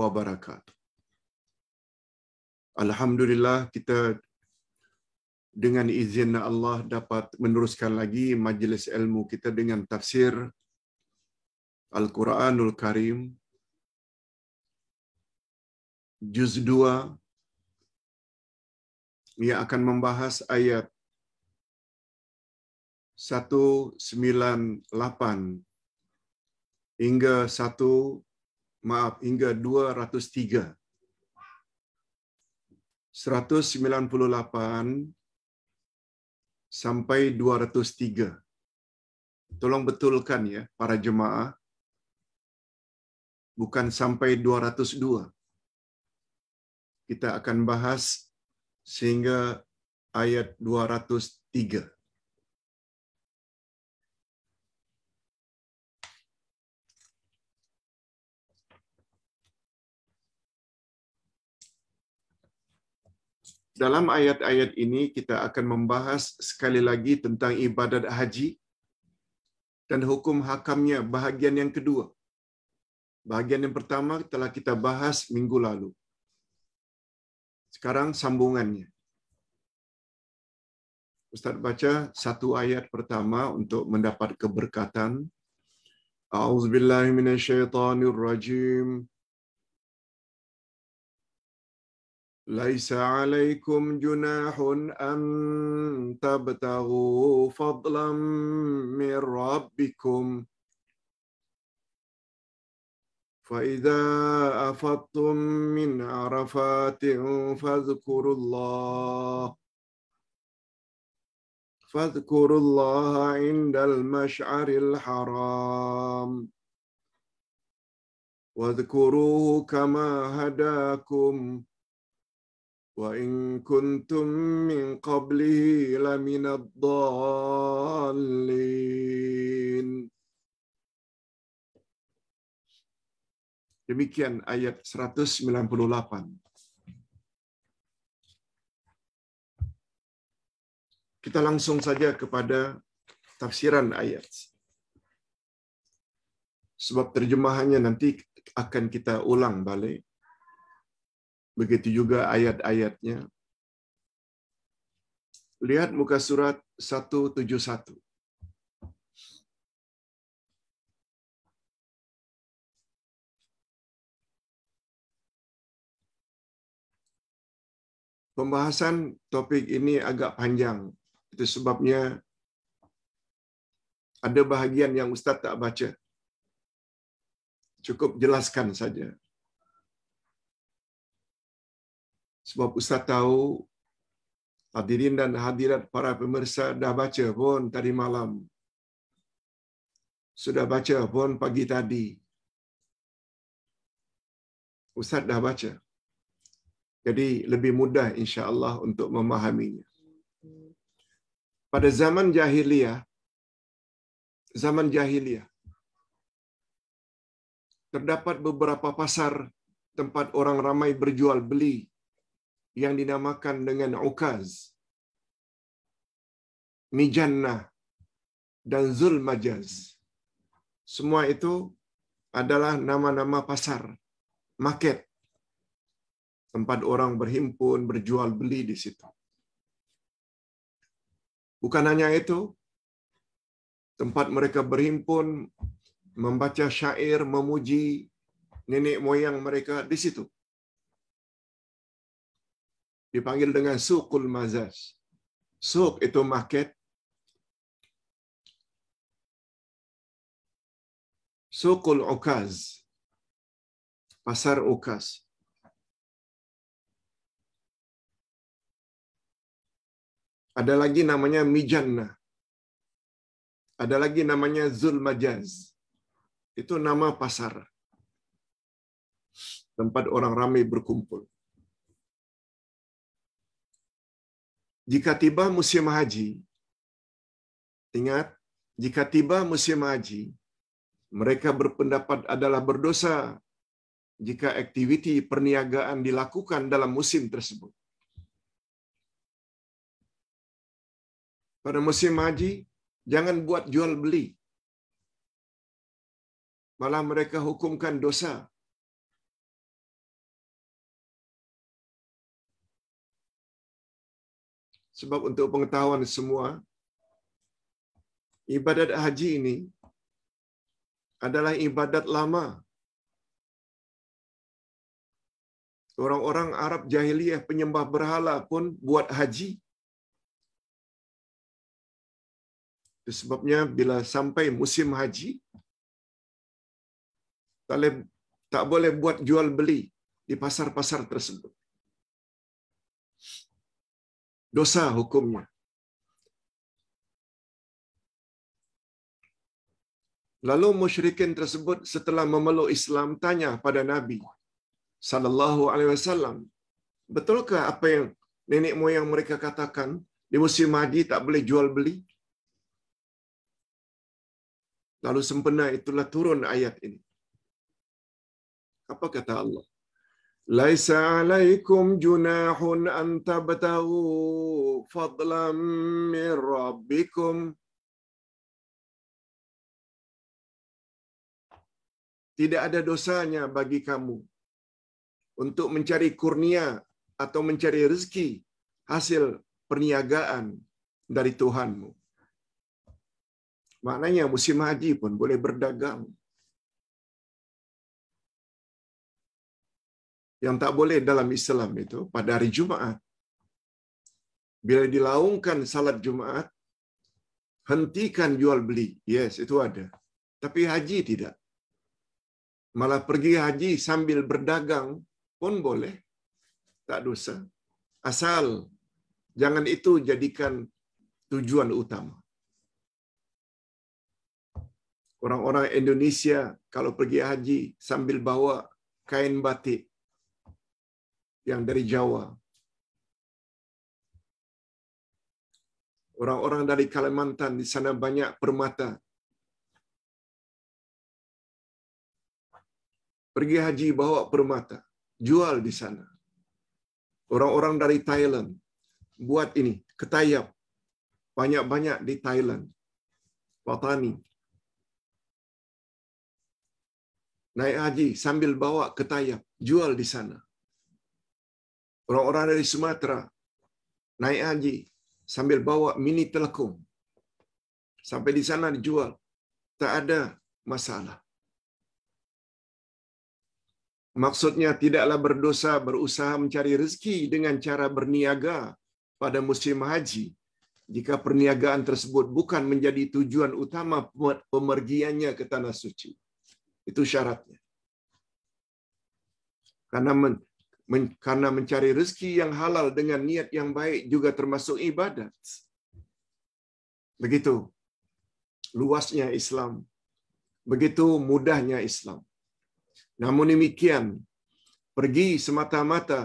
wabarakatuh. Alhamdulillah kita dengan izin Allah dapat meneruskan lagi majlis ilmu kita dengan tafsir Al-Quranul Karim juz 2 yang akan membahas ayat 198 hingga 1 maaf hingga 203. 198 sampai 203. Tolong betulkan ya para jemaah. Bukan sampai 202. Kita akan bahas sehingga ayat 203. Dalam ayat-ayat ini kita akan membahas sekali lagi tentang ibadat haji dan hukum hakamnya bahagian yang kedua. Bahagian yang pertama telah kita bahas minggu lalu. Sekarang sambungannya. Ustaz baca satu ayat pertama untuk mendapat keberkatan. A'udzubillahiminasyaitanirrajim. rajim. ليس عليكم جناح أن تبتغوا فضلا من ربكم فإذا أفضتم من عرفات فاذكروا الله فاذكروا الله عند المشعر الحرام واذكروه كما هداكم وإن كنتم من قبله لمن الضالين Demikian ayat 198. Kita langsung saja kepada tafsiran ayat. Sebab terjemahannya nanti akan kita ulang balik. Begitu juga ayat-ayatnya. Lihat muka surat 171. Pembahasan topik ini agak panjang. Itu sebabnya ada bahagian yang Ustadz tak baca. Cukup jelaskan saja. Sebab Ustaz tahu hadirin dan hadirat para pemirsa dah baca pun tadi malam. Sudah baca pun pagi tadi. Ustaz dah baca. Jadi lebih mudah insya-Allah untuk memahaminya. Pada zaman jahiliyah zaman jahiliyah terdapat beberapa pasar tempat orang ramai berjual beli yang dinamakan dengan Ukaz, Mijannah, dan Zul Majaz, Semua itu adalah nama-nama pasar, market, tempat orang berhimpun, berjual beli di situ. Bukan hanya itu, tempat mereka berhimpun, membaca syair, memuji nenek moyang mereka di situ dipanggil dengan sukul mazas. Suk itu market. Sukul ukaz. Pasar ukaz. Ada lagi namanya mijanna. Ada lagi namanya zul zulmajaz. Itu nama pasar. Tempat orang ramai berkumpul. jika tiba musim haji, ingat, jika tiba musim haji, mereka berpendapat adalah berdosa jika aktiviti perniagaan dilakukan dalam musim tersebut. Pada musim haji, jangan buat jual beli. Malah mereka hukumkan dosa Sebab untuk pengetahuan semua, ibadat haji ini adalah ibadat lama. Orang-orang Arab jahiliyah penyembah berhala pun buat haji. sebabnya bila sampai musim haji, tak boleh buat jual beli di pasar-pasar tersebut. dosa hukumnya. Lalu musyrikin tersebut setelah memeluk Islam tanya pada Nabi sallallahu alaihi wasallam, betulkah apa yang nenek moyang mereka katakan di musim Mahdi tak boleh jual beli? Lalu sempena itulah turun ayat ini. Apa kata Allah? Laisa alaikum junahun أن تبتغوا فضلا min rabbikum. Tidak ada dosanya bagi kamu untuk mencari kurnia atau mencari rezeki hasil perniagaan dari Tuhanmu. Maknanya musim haji pun boleh berdagang. yang tak boleh dalam Islam itu pada hari Jumat. Bila dilaungkan salat Jumat, hentikan jual beli. Yes, itu ada. Tapi haji tidak. Malah pergi haji sambil berdagang pun boleh. Tak dosa. Asal jangan itu jadikan tujuan utama. Orang-orang Indonesia kalau pergi haji sambil bawa kain batik yang dari Jawa. Orang-orang dari Kalimantan di sana banyak permata. Pergi haji bawa permata, jual di sana. Orang-orang dari Thailand buat ini, ketayap. Banyak-banyak di Thailand. Watani. Naik haji sambil bawa ketayap, jual di sana. Orang-orang dari Sumatera naik haji sambil bawa mini telekom. Sampai di sana dijual. Tak ada masalah. Maksudnya tidaklah berdosa berusaha mencari rezeki dengan cara berniaga pada musim haji jika perniagaan tersebut bukan menjadi tujuan utama pemergiannya ke tanah suci. Itu syaratnya. Karena karena mencari rezeki yang halal dengan niat yang baik juga termasuk ibadat. Begitu luasnya Islam. Begitu mudahnya Islam. Namun demikian, pergi semata-mata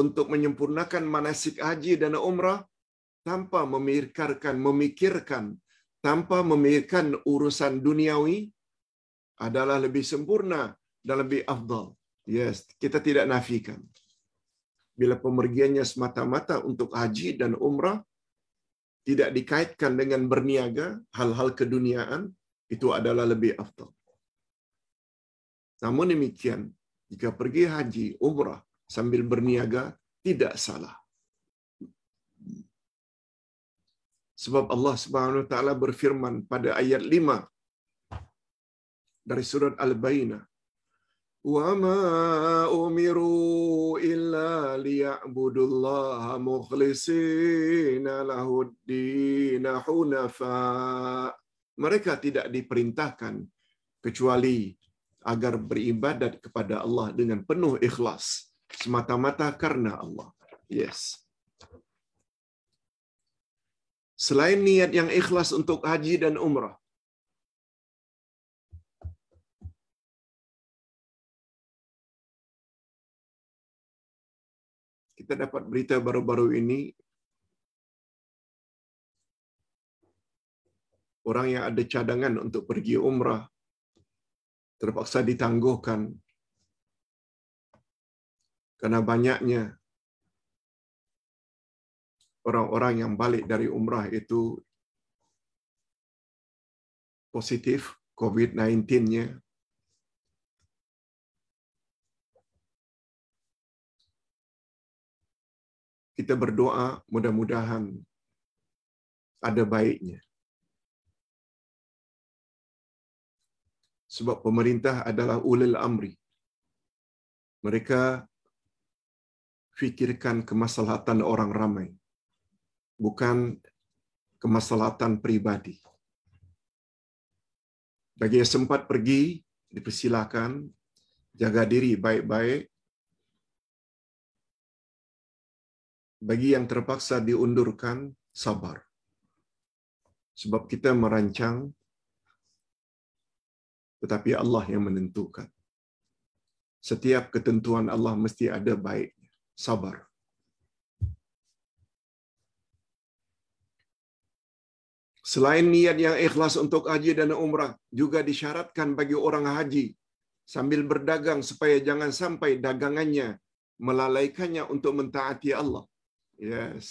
untuk menyempurnakan manasik haji dan umrah tanpa memikirkan memikirkan tanpa memikirkan urusan duniawi adalah lebih sempurna dan lebih afdal. Yes, kita tidak nafikan bila pemergiannya semata-mata untuk haji dan umrah, tidak dikaitkan dengan berniaga, hal-hal keduniaan, itu adalah lebih afdal. Namun demikian, jika pergi haji, umrah sambil berniaga, tidak salah. Sebab Allah Subhanahu wa taala berfirman pada ayat 5 dari surat Al-Baqarah وما أمروا إلا ليعبدوا الله مخلصين له الدين حنفاء mereka tidak diperintahkan kecuali agar beribadat kepada Allah dengan penuh ikhlas semata-mata karena Allah. Yes. Selain niat yang ikhlas untuk haji dan umrah, Kita dapat berita baru-baru ini orang yang ada cadangan untuk pergi umrah terpaksa ditangguhkan karena banyaknya orang-orang yang balik dari umrah itu positif COVID-19-nya kita berdoa mudah-mudahan ada baiknya. Sebab pemerintah adalah ulil amri. Mereka fikirkan kemaslahatan orang ramai, bukan kemaslahatan pribadi. Bagi yang sempat pergi, dipersilakan jaga diri baik-baik bagi yang terpaksa diundurkan, sabar. Sebab kita merancang, tetapi Allah yang menentukan. Setiap ketentuan Allah mesti ada baik. Sabar. Selain niat yang ikhlas untuk haji dan umrah, juga disyaratkan bagi orang haji sambil berdagang supaya jangan sampai dagangannya melalaikannya untuk mentaati Allah. Yes.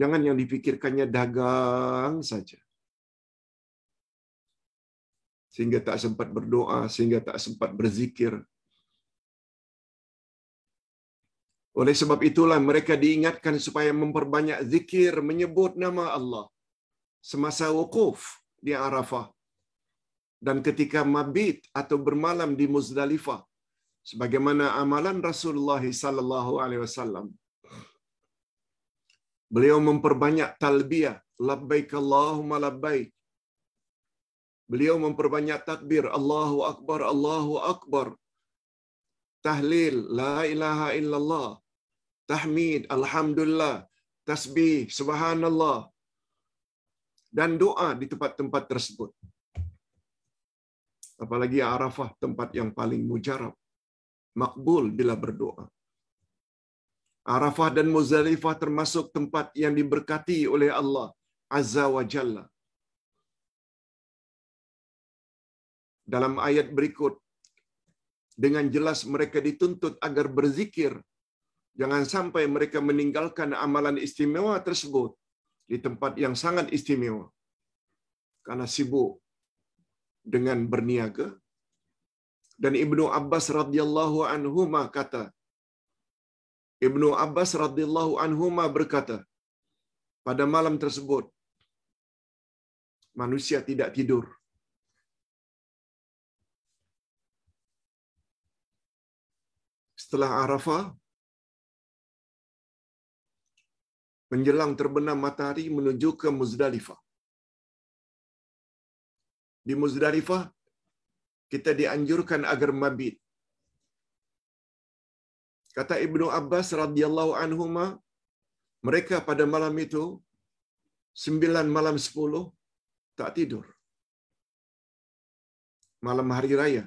Jangan yang dipikirkannya dagang saja. Sehingga tak sempat berdoa, sehingga tak sempat berzikir. Oleh sebab itulah mereka diingatkan supaya memperbanyak zikir, menyebut nama Allah. Semasa wukuf di Arafah. Dan ketika mabit atau bermalam di Muzdalifah sebagaimana amalan Rasulullah sallallahu alaihi wasallam. Beliau memperbanyak talbiyah, labbaik Allahumma labbaik. Beliau memperbanyak takbir, Allahu akbar, Allahu akbar. Tahlil, la ilaha illallah. Tahmid, alhamdulillah. Tasbih, subhanallah. Dan doa di tempat-tempat tersebut. Apalagi Arafah, tempat yang paling mujarab makbul bila berdoa. Arafah dan Muzdalifah termasuk tempat yang diberkati oleh Allah Azza wa Jalla. Dalam ayat berikut, dengan jelas mereka dituntut agar berzikir. Jangan sampai mereka meninggalkan amalan istimewa tersebut di tempat yang sangat istimewa. Karena sibuk dengan berniaga, dan Ibnu Abbas radhiyallahu anhuma kata, Ibnu Abbas radhiyallahu anhuma berkata, pada malam tersebut manusia tidak tidur. Setelah Arafah, menjelang terbenam matahari menuju ke Muzdalifah. Di Muzdalifah kita dianjurkan agar mabit. Kata Ibnu Abbas radhiyallahu anhuma, mereka pada malam itu sembilan malam sepuluh tak tidur. Malam hari raya.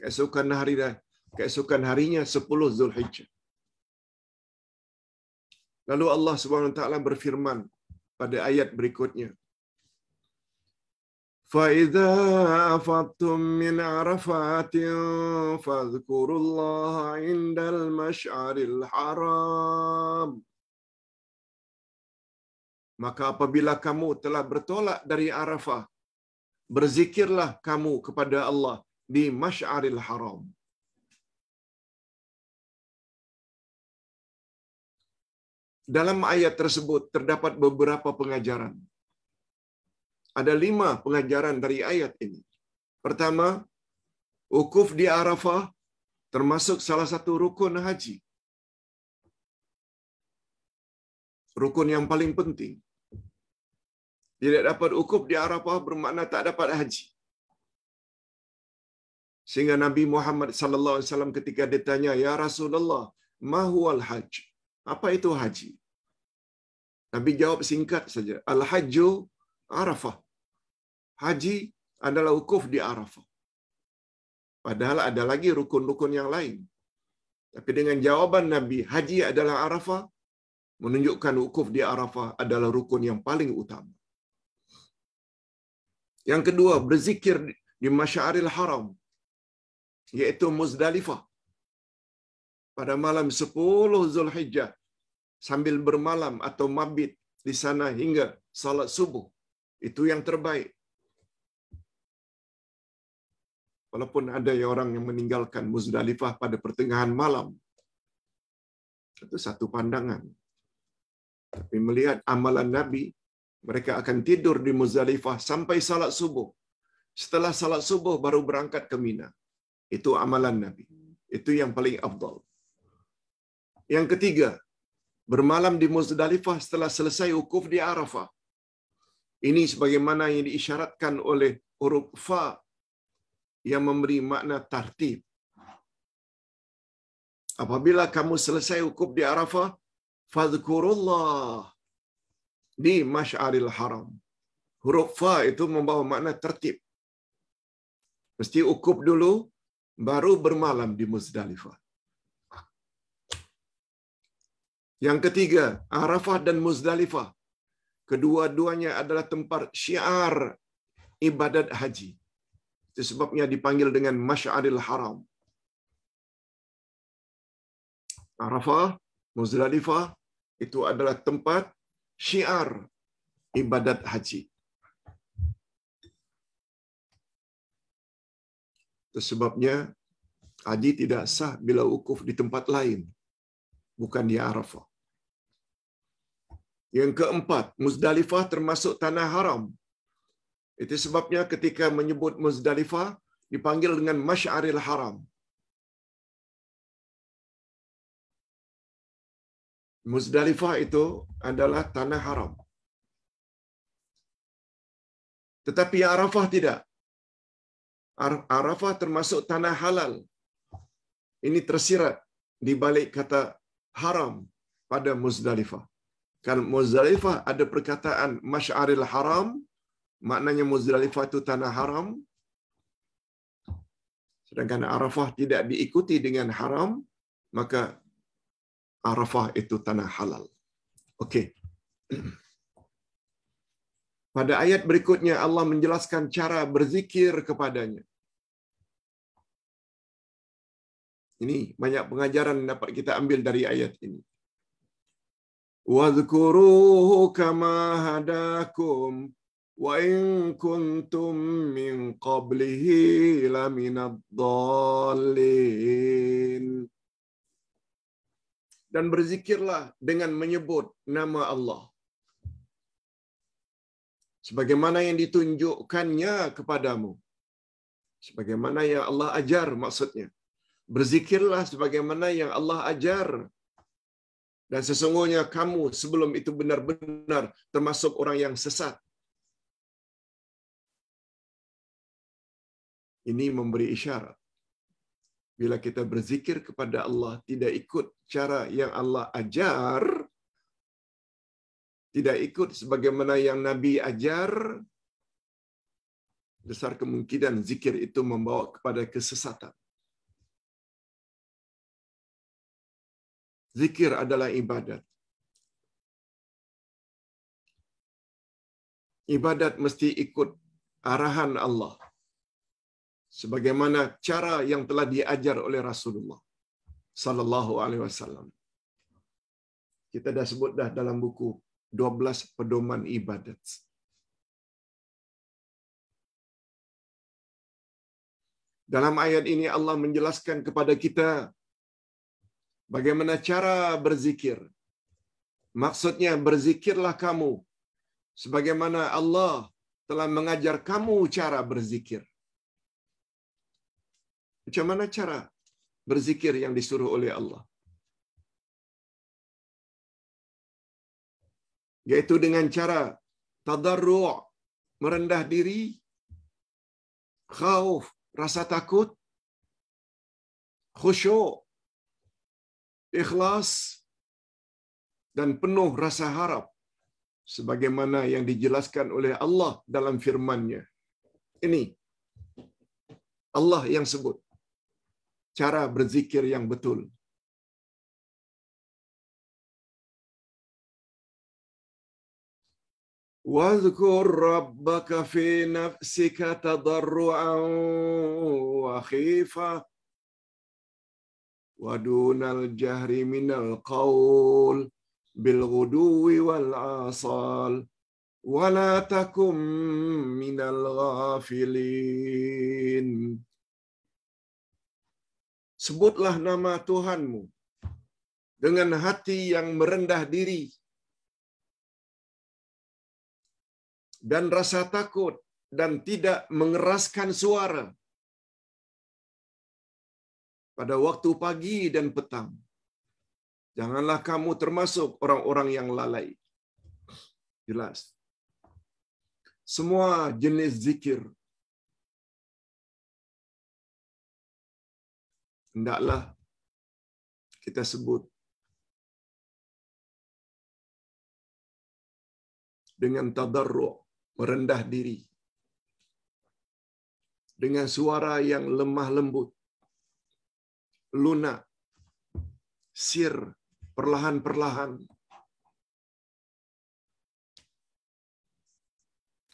Keesokan hari raya. Keesokan harinya sepuluh Zulhijjah. Lalu Allah Subhanahu wa taala berfirman pada ayat berikutnya, فإذا أفضتم من عرفات فاذكروا الله عند المشعر الحرام Maka apabila kamu telah bertolak dari Arafah, berzikirlah kamu kepada Allah di Masy'aril Haram. Dalam ayat tersebut terdapat beberapa pengajaran. Ada lima pengajaran dari ayat ini. Pertama, ukuf di Arafah termasuk salah satu rukun haji. Rukun yang paling penting. Tidak dapat ukuf di Arafah bermakna tak dapat haji. Sehingga Nabi Muhammad sallallahu alaihi wasallam ketika ditanya, "Ya Rasulullah, mahual hajj?" Apa itu haji? Nabi jawab singkat saja, "Al-hajju Arafah." haji adalah ukuf di Arafah. Padahal ada lagi rukun-rukun yang lain. Tapi dengan jawaban Nabi, haji adalah Arafah, menunjukkan ukuf di Arafah adalah rukun yang paling utama. Yang kedua, berzikir di Masyaril Haram, yaitu Muzdalifah. Pada malam 10 Zulhijjah, sambil bermalam atau mabit di sana hingga salat subuh. Itu yang terbaik. walaupun ada yang orang yang meninggalkan Muzdalifah pada pertengahan malam. Itu satu pandangan. Tapi melihat amalan Nabi, mereka akan tidur di Muzdalifah sampai salat subuh. Setelah salat subuh baru berangkat ke Mina. Itu amalan Nabi. Itu yang paling afdal. Yang ketiga, bermalam di Muzdalifah setelah selesai wukuf di Arafah. Ini sebagaimana yang diisyaratkan oleh huruf fa yang memberi makna tartib. Apabila kamu selesai hukum di Arafah, fadhkurullah di Masy'aril Haram. Huruf fa itu membawa makna tertib. Mesti ukup dulu, baru bermalam di Muzdalifah. Yang ketiga, Arafah dan Muzdalifah. Kedua-duanya adalah tempat syiar ibadat haji sebabnya dipanggil dengan Masy'aril Haram. Arafah, Muzdalifah itu adalah tempat syiar ibadat haji. sebabnya haji tidak sah bila wukuf di tempat lain, bukan di Arafah. Yang keempat, Muzdalifah termasuk tanah haram Itu sebabnya ketika menyebut Muzdalifah dipanggil dengan Masy'aril Haram. Muzdalifah itu adalah tanah haram. Tetapi Arafah tidak. Arafah termasuk tanah halal. Ini tersirat di balik kata haram pada Muzdalifah. Kalau Muzdalifah ada perkataan Masy'aril Haram, Maknanya Muzdalifah itu tanah haram. Sedangkan Arafah tidak diikuti dengan haram, maka Arafah itu tanah halal. Okey. Pada ayat berikutnya Allah menjelaskan cara berzikir kepadanya. Ini banyak pengajaran yang dapat kita ambil dari ayat ini. Wadhkuruhu kama hadakum وإن كنتم من قبله لمن الضالين dan berzikirlah dengan menyebut nama Allah. Sebagaimana yang ditunjukkannya kepadamu. Sebagaimana yang Allah ajar maksudnya. Berzikirlah sebagaimana yang Allah ajar. Dan sesungguhnya kamu sebelum itu benar-benar termasuk orang yang sesat. Ini memberi isyarat. Bila kita berzikir kepada Allah, tidak ikut cara yang Allah ajar, tidak ikut sebagaimana yang Nabi ajar, besar kemungkinan zikir itu membawa kepada kesesatan. Zikir adalah ibadat. Ibadat mesti ikut arahan Allah sebagaimana cara yang telah diajar oleh Rasulullah sallallahu alaihi wasallam. Kita dah sebut dah dalam buku 12 pedoman ibadat. Dalam ayat ini Allah menjelaskan kepada kita bagaimana cara berzikir. Maksudnya berzikirlah kamu sebagaimana Allah telah mengajar kamu cara berzikir. Macam mana cara berzikir yang disuruh oleh Allah? Yaitu dengan cara tadarru' merendah diri, khauf, rasa takut, khusyuk, ikhlas, dan penuh rasa harap sebagaimana yang dijelaskan oleh Allah dalam firman-Nya. Ini Allah yang sebut cara berzikir yang betul. Wazkur rabbaka fi nafsika tadarru'an wa khifa wa dunal jahri minal qawl bil ghuduwi wal asal wa Sebutlah nama Tuhanmu dengan hati yang merendah diri dan rasa takut dan tidak mengeraskan suara pada waktu pagi dan petang. Janganlah kamu termasuk orang-orang yang lalai. Jelas. Semua jenis zikir hendaklah kita sebut dengan tadarruk merendah diri dengan suara yang lemah lembut lunak sir perlahan-perlahan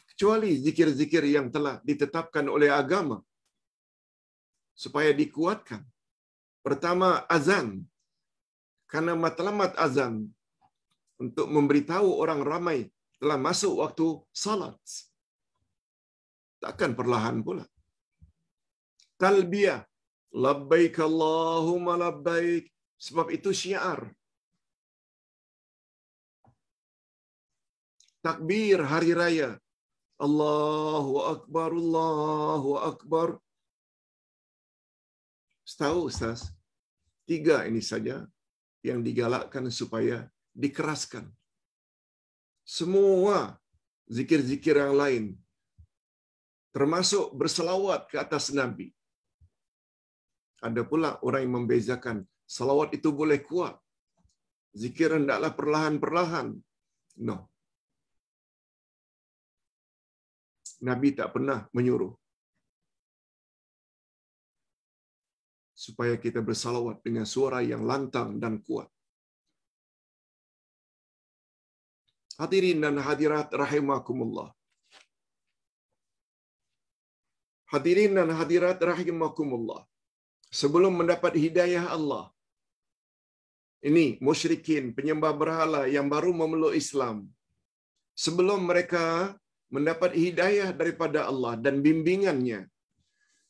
kecuali zikir-zikir yang telah ditetapkan oleh agama supaya dikuatkan Pertama, azan. Karena matlamat azan untuk memberitahu orang ramai telah masuk waktu salat. Takkan perlahan pula. Talbiyah. Labbaik Allahumma labbaik. Sebab itu syiar. Takbir hari raya. Allahu Akbar, Allahu Akbar. Setahu Ustaz, Tiga ini saja yang digalakkan supaya dikeraskan. Semua zikir-zikir yang lain, termasuk berselawat ke atas Nabi. Ada pula orang yang membezakan, selawat itu boleh kuat. Zikir hendaklah perlahan-perlahan. No. Nabi tak pernah menyuruh supaya kita bersalawat dengan suara yang lantang dan kuat. Hadirin dan hadirat rahimakumullah. Hadirin dan hadirat rahimakumullah. Sebelum mendapat hidayah Allah, ini musyrikin, penyembah berhala yang baru memeluk Islam. Sebelum mereka mendapat hidayah daripada Allah dan bimbingannya,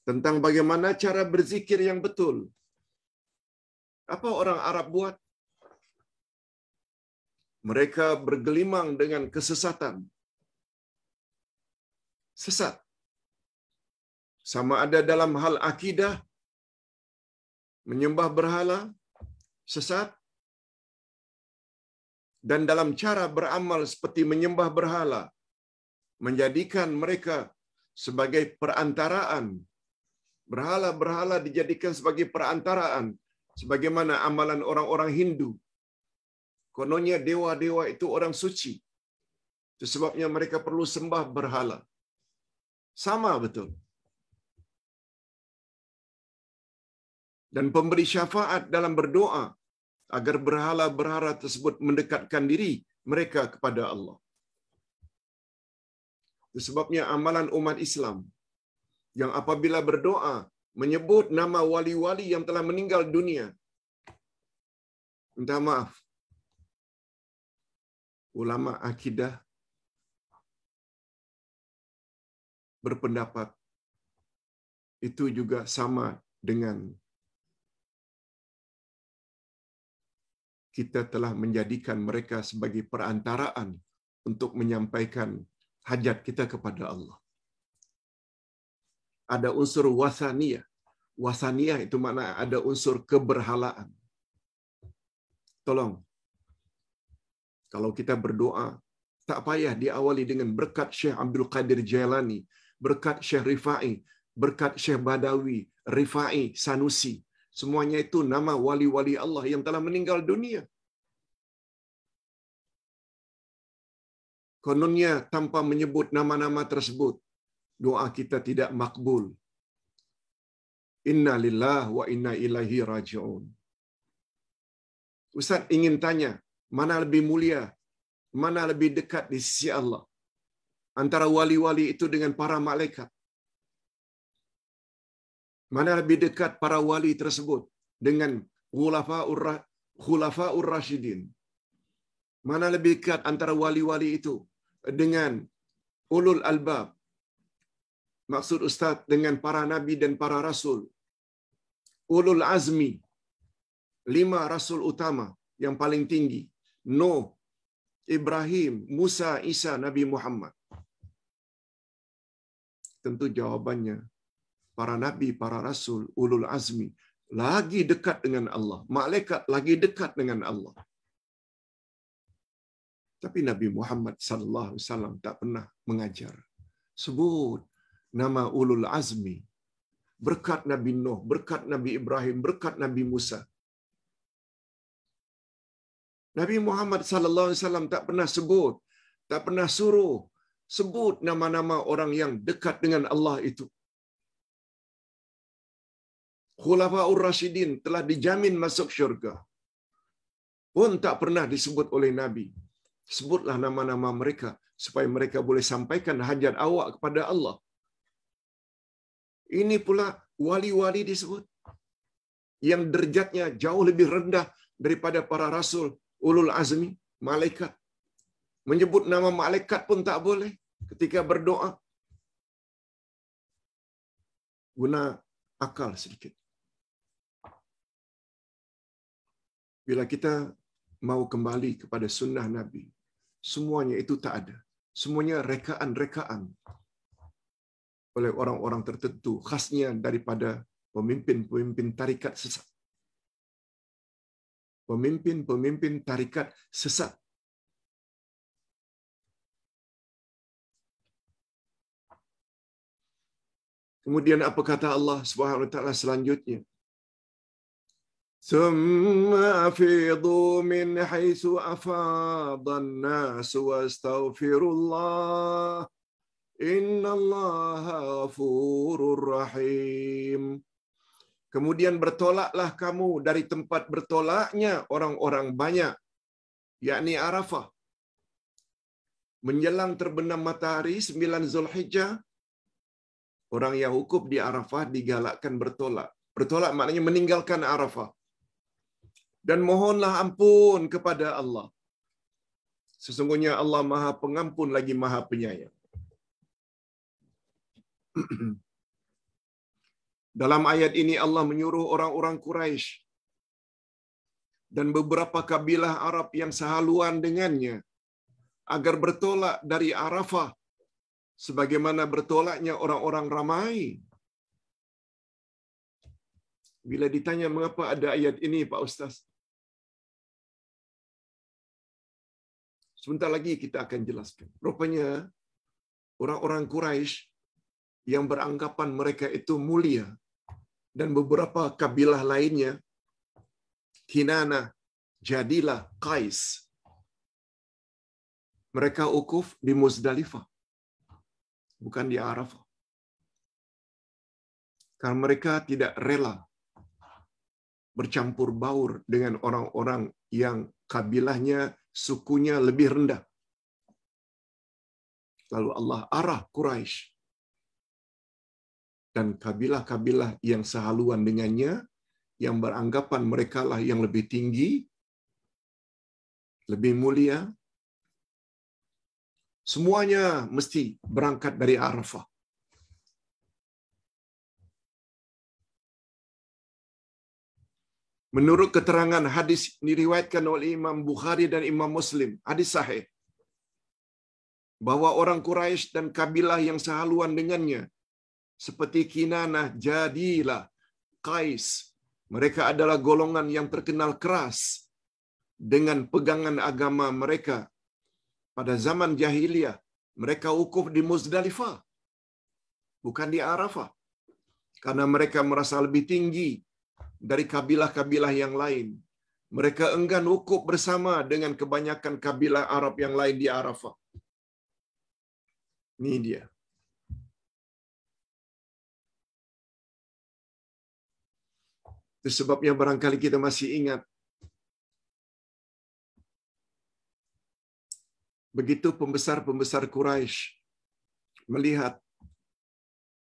tentang bagaimana cara berzikir yang betul. Apa orang Arab buat? Mereka bergelimang dengan kesesatan. Sesat. Sama ada dalam hal akidah, menyembah berhala, sesat. Dan dalam cara beramal seperti menyembah berhala, menjadikan mereka sebagai perantaraan Berhala-berhala dijadikan sebagai perantaraan sebagaimana amalan orang-orang Hindu. Kononnya dewa-dewa itu orang suci. Itu sebabnya mereka perlu sembah berhala. Sama betul. Dan pemberi syafaat dalam berdoa agar berhala-berhala tersebut mendekatkan diri mereka kepada Allah. Itu sebabnya amalan umat Islam yang apabila berdoa menyebut nama wali-wali yang telah meninggal dunia. Minta maaf. Ulama akidah berpendapat itu juga sama dengan kita telah menjadikan mereka sebagai perantaraan untuk menyampaikan hajat kita kepada Allah ada unsur wasania. Wasania itu mana ada unsur keberhalaan. Tolong, kalau kita berdoa, tak payah diawali dengan berkat Syekh Abdul Qadir Jailani, berkat Syekh Rifai, berkat Syekh Badawi, Rifai, Sanusi. Semuanya itu nama wali-wali Allah yang telah meninggal dunia. Kononnya tanpa menyebut nama-nama tersebut, doa kita tidak makbul. Inna lillah wa inna ilaihi raji'un. Ustaz ingin tanya, mana lebih mulia, mana lebih dekat di sisi Allah? Antara wali-wali itu dengan para malaikat. Mana lebih dekat para wali tersebut dengan khulafaur khulafaur rasyidin? Mana lebih dekat antara wali-wali itu dengan ulul albab maksud ustaz dengan para nabi dan para rasul ulul azmi lima rasul utama yang paling tinggi Nuh, Ibrahim, Musa, Isa, Nabi Muhammad. Tentu jawabannya para nabi, para rasul, ulul azmi lagi dekat dengan Allah, malaikat lagi dekat dengan Allah. Tapi Nabi Muhammad sallallahu alaihi wasallam tak pernah mengajar. Sebut nama ulul azmi berkat nabi nuh berkat nabi ibrahim berkat nabi musa nabi muhammad sallallahu alaihi wasallam tak pernah sebut tak pernah suruh sebut nama-nama orang yang dekat dengan allah itu khulafaur rasyidin telah dijamin masuk syurga pun tak pernah disebut oleh nabi sebutlah nama-nama mereka supaya mereka boleh sampaikan hajat awak kepada Allah. Ini pula wali-wali disebut yang derajatnya jauh lebih rendah daripada para rasul ulul azmi malaikat. Menyebut nama malaikat pun tak boleh ketika berdoa. Guna akal sedikit. Bila kita mau kembali kepada sunnah Nabi, semuanya itu tak ada. Semuanya rekaan-rekaan oleh orang-orang tertentu, khasnya daripada pemimpin-pemimpin tarikat sesat. Pemimpin-pemimpin tarikat sesat. Kemudian apa kata Allah Subhanahu taala selanjutnya? Summa أفيضوا min haitsu أفاض الناس Innallaha ghafurur rahim. Kemudian bertolaklah kamu dari tempat bertolaknya orang-orang banyak, yakni Arafah. Menjelang terbenam matahari 9 Zulhijjah, orang yang hukum di Arafah digalakkan bertolak. Bertolak maknanya meninggalkan Arafah. Dan mohonlah ampun kepada Allah. Sesungguhnya Allah Maha Pengampun lagi Maha Penyayang. Dalam ayat ini Allah menyuruh orang-orang Quraisy dan beberapa kabilah Arab yang sehaluan dengannya agar bertolak dari Arafah sebagaimana bertolaknya orang-orang ramai. Bila ditanya mengapa ada ayat ini Pak Ustaz? Sebentar lagi kita akan jelaskan. Rupanya orang-orang Quraisy yang beranggapan mereka itu mulia dan beberapa kabilah lainnya Kinana jadilah kais Mereka ukuf di Muzdalifah, bukan di Arafah. Karena mereka tidak rela bercampur baur dengan orang-orang yang kabilahnya, sukunya lebih rendah. Lalu Allah arah Quraisy dan kabilah-kabilah yang sehaluan dengannya yang beranggapan mereka lah yang lebih tinggi, lebih mulia. Semuanya mesti berangkat dari Arafah. Menurut keterangan hadis diriwayatkan oleh Imam Bukhari dan Imam Muslim, hadis sahih. Bahwa orang Quraisy dan kabilah yang sehaluan dengannya seperti Kinanah, Jadilah, Kais. Mereka adalah golongan yang terkenal keras dengan pegangan agama mereka. Pada zaman jahiliyah, mereka ukup di Muzdalifah, bukan di Arafah. Karena mereka merasa lebih tinggi dari kabilah-kabilah yang lain. Mereka enggan ukup bersama dengan kebanyakan kabilah Arab yang lain di Arafah. Ini dia. Itu sebabnya barangkali kita masih ingat begitu pembesar-pembesar Quraisy melihat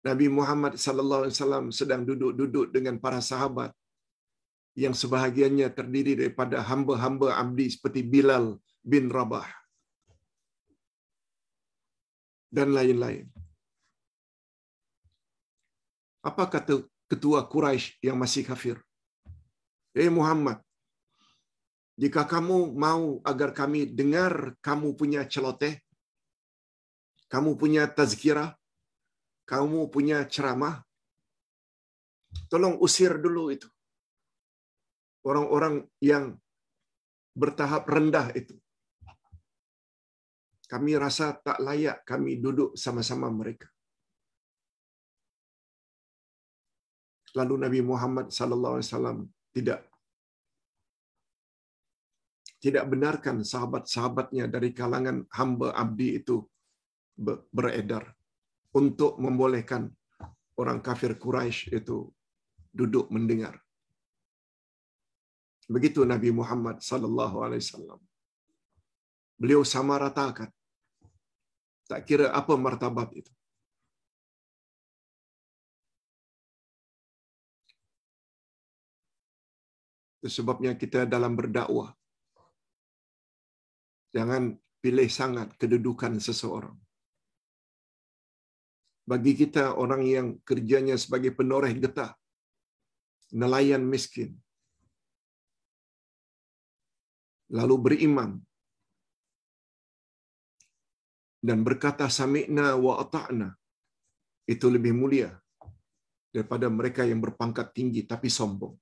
Nabi Muhammad sallallahu alaihi wasallam sedang duduk-duduk dengan para sahabat yang sebahagiannya terdiri daripada hamba-hamba abdi seperti Bilal bin Rabah dan lain-lain. Apa kata ketua Quraisy yang masih kafir? Eh Muhammad, jika kamu mau agar kami dengar kamu punya celoteh, kamu punya tazkirah, kamu punya ceramah, tolong usir dulu itu. Orang-orang yang bertahap rendah itu. Kami rasa tak layak kami duduk sama-sama mereka. Lalu Nabi Muhammad sallallahu alaihi wasallam tidak tidak benarkan sahabat-sahabatnya dari kalangan hamba abdi itu beredar untuk membolehkan orang kafir Quraisy itu duduk mendengar. Begitu Nabi Muhammad sallallahu alaihi wasallam. Beliau sama ratakan. Tak kira apa martabat itu. sebabnya kita dalam berdakwah. Jangan pilih sangat kedudukan seseorang. Bagi kita orang yang kerjanya sebagai penoreh getah, nelayan miskin, lalu beriman dan berkata sami'na wa ata'na itu lebih mulia daripada mereka yang berpangkat tinggi tapi sombong.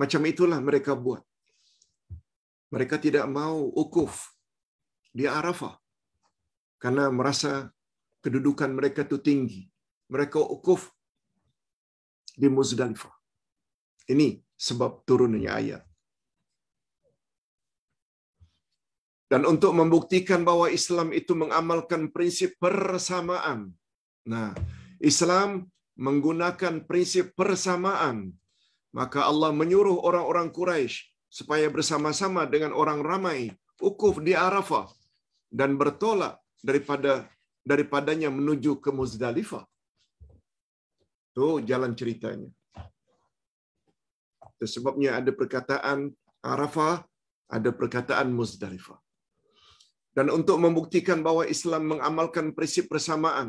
Macam itulah mereka buat. Mereka tidak mau ukuf di Arafah karena merasa kedudukan mereka itu tinggi. Mereka ukuf di Muzdalifah. Ini sebab turunnya ayat. Dan untuk membuktikan bahwa Islam itu mengamalkan prinsip persamaan. Nah, Islam menggunakan prinsip persamaan maka Allah menyuruh orang-orang Quraisy supaya bersama-sama dengan orang ramai ukuf di Arafah dan bertolak daripada daripadanya menuju ke Muzdalifah. Tu jalan ceritanya. Sebabnya ada perkataan Arafah, ada perkataan Muzdalifah. Dan untuk membuktikan bahawa Islam mengamalkan prinsip persamaan,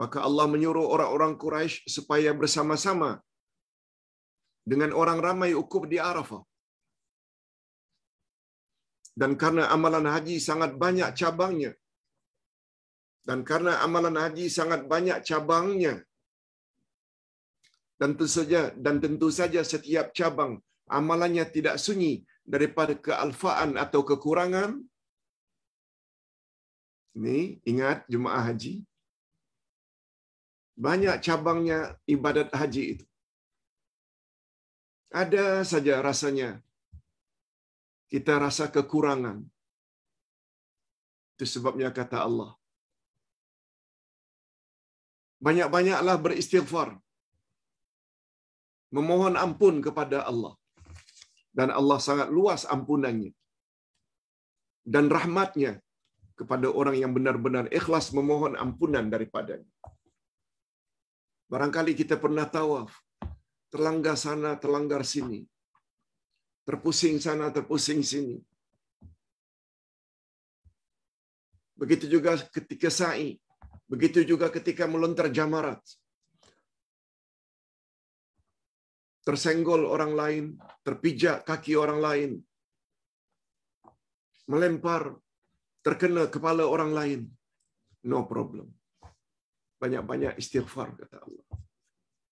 maka Allah menyuruh orang-orang Quraisy supaya bersama-sama dengan orang ramai ukup di Arafah. Dan karena amalan haji sangat banyak cabangnya. Dan karena amalan haji sangat banyak cabangnya. Dan tentu saja dan tentu saja setiap cabang amalannya tidak sunyi daripada kealfaan atau kekurangan. Ini ingat jemaah haji. Banyak cabangnya ibadat haji itu. Ada saja rasanya kita rasa kekurangan. Itu sebabnya kata Allah. Banyak-banyaklah beristighfar. Memohon ampun kepada Allah. Dan Allah sangat luas ampunannya. Dan rahmatnya kepada orang yang benar-benar ikhlas memohon ampunan daripadanya. Barangkali kita pernah tawaf terlanggar sana, terlanggar sini. Terpusing sana, terpusing sini. Begitu juga ketika sa'i. Begitu juga ketika melontar jamarat. Tersenggol orang lain, terpijak kaki orang lain. Melempar, terkena kepala orang lain. No problem. Banyak-banyak istighfar kata Allah.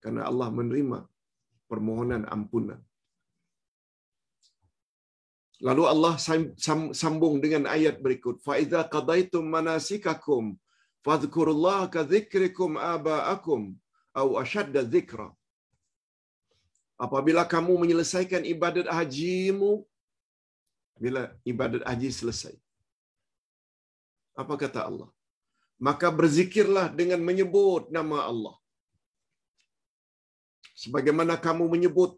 Karena Allah menerima permohonan ampunan. Lalu Allah sambung dengan ayat berikut, fa idza qadaitum manasikakum fadhkurullaha ka dzikrikum aba'akum au ashadda dzikra. Apabila kamu menyelesaikan ibadat hajimu, bila ibadat haji selesai. Apa kata Allah? Maka berzikirlah dengan menyebut nama Allah. Sebagaimana kamu menyebut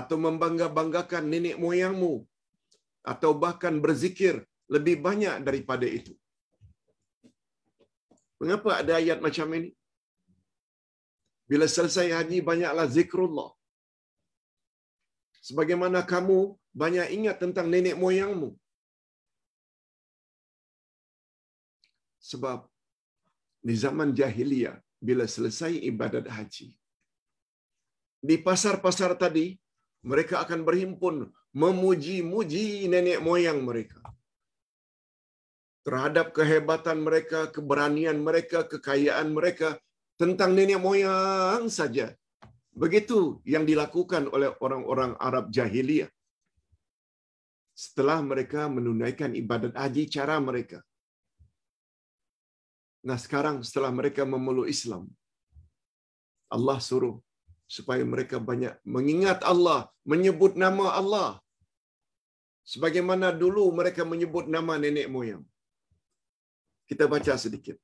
atau membangga-banggakan nenek moyangmu atau bahkan berzikir lebih banyak daripada itu. Mengapa ada ayat macam ini? Bila selesai haji banyaklah zikrullah. Sebagaimana kamu banyak ingat tentang nenek moyangmu. Sebab di zaman jahiliyah bila selesai ibadat haji di pasar-pasar tadi, mereka akan berhimpun memuji-muji nenek moyang mereka. Terhadap kehebatan mereka, keberanian mereka, kekayaan mereka, tentang nenek moyang saja. Begitu yang dilakukan oleh orang-orang Arab jahiliyah. Setelah mereka menunaikan ibadat haji cara mereka. Nah sekarang setelah mereka memeluk Islam, Allah suruh supaya mereka banyak mengingat Allah, menyebut nama Allah. Sebagaimana dulu mereka menyebut nama nenek moyang. Kita baca sedikit.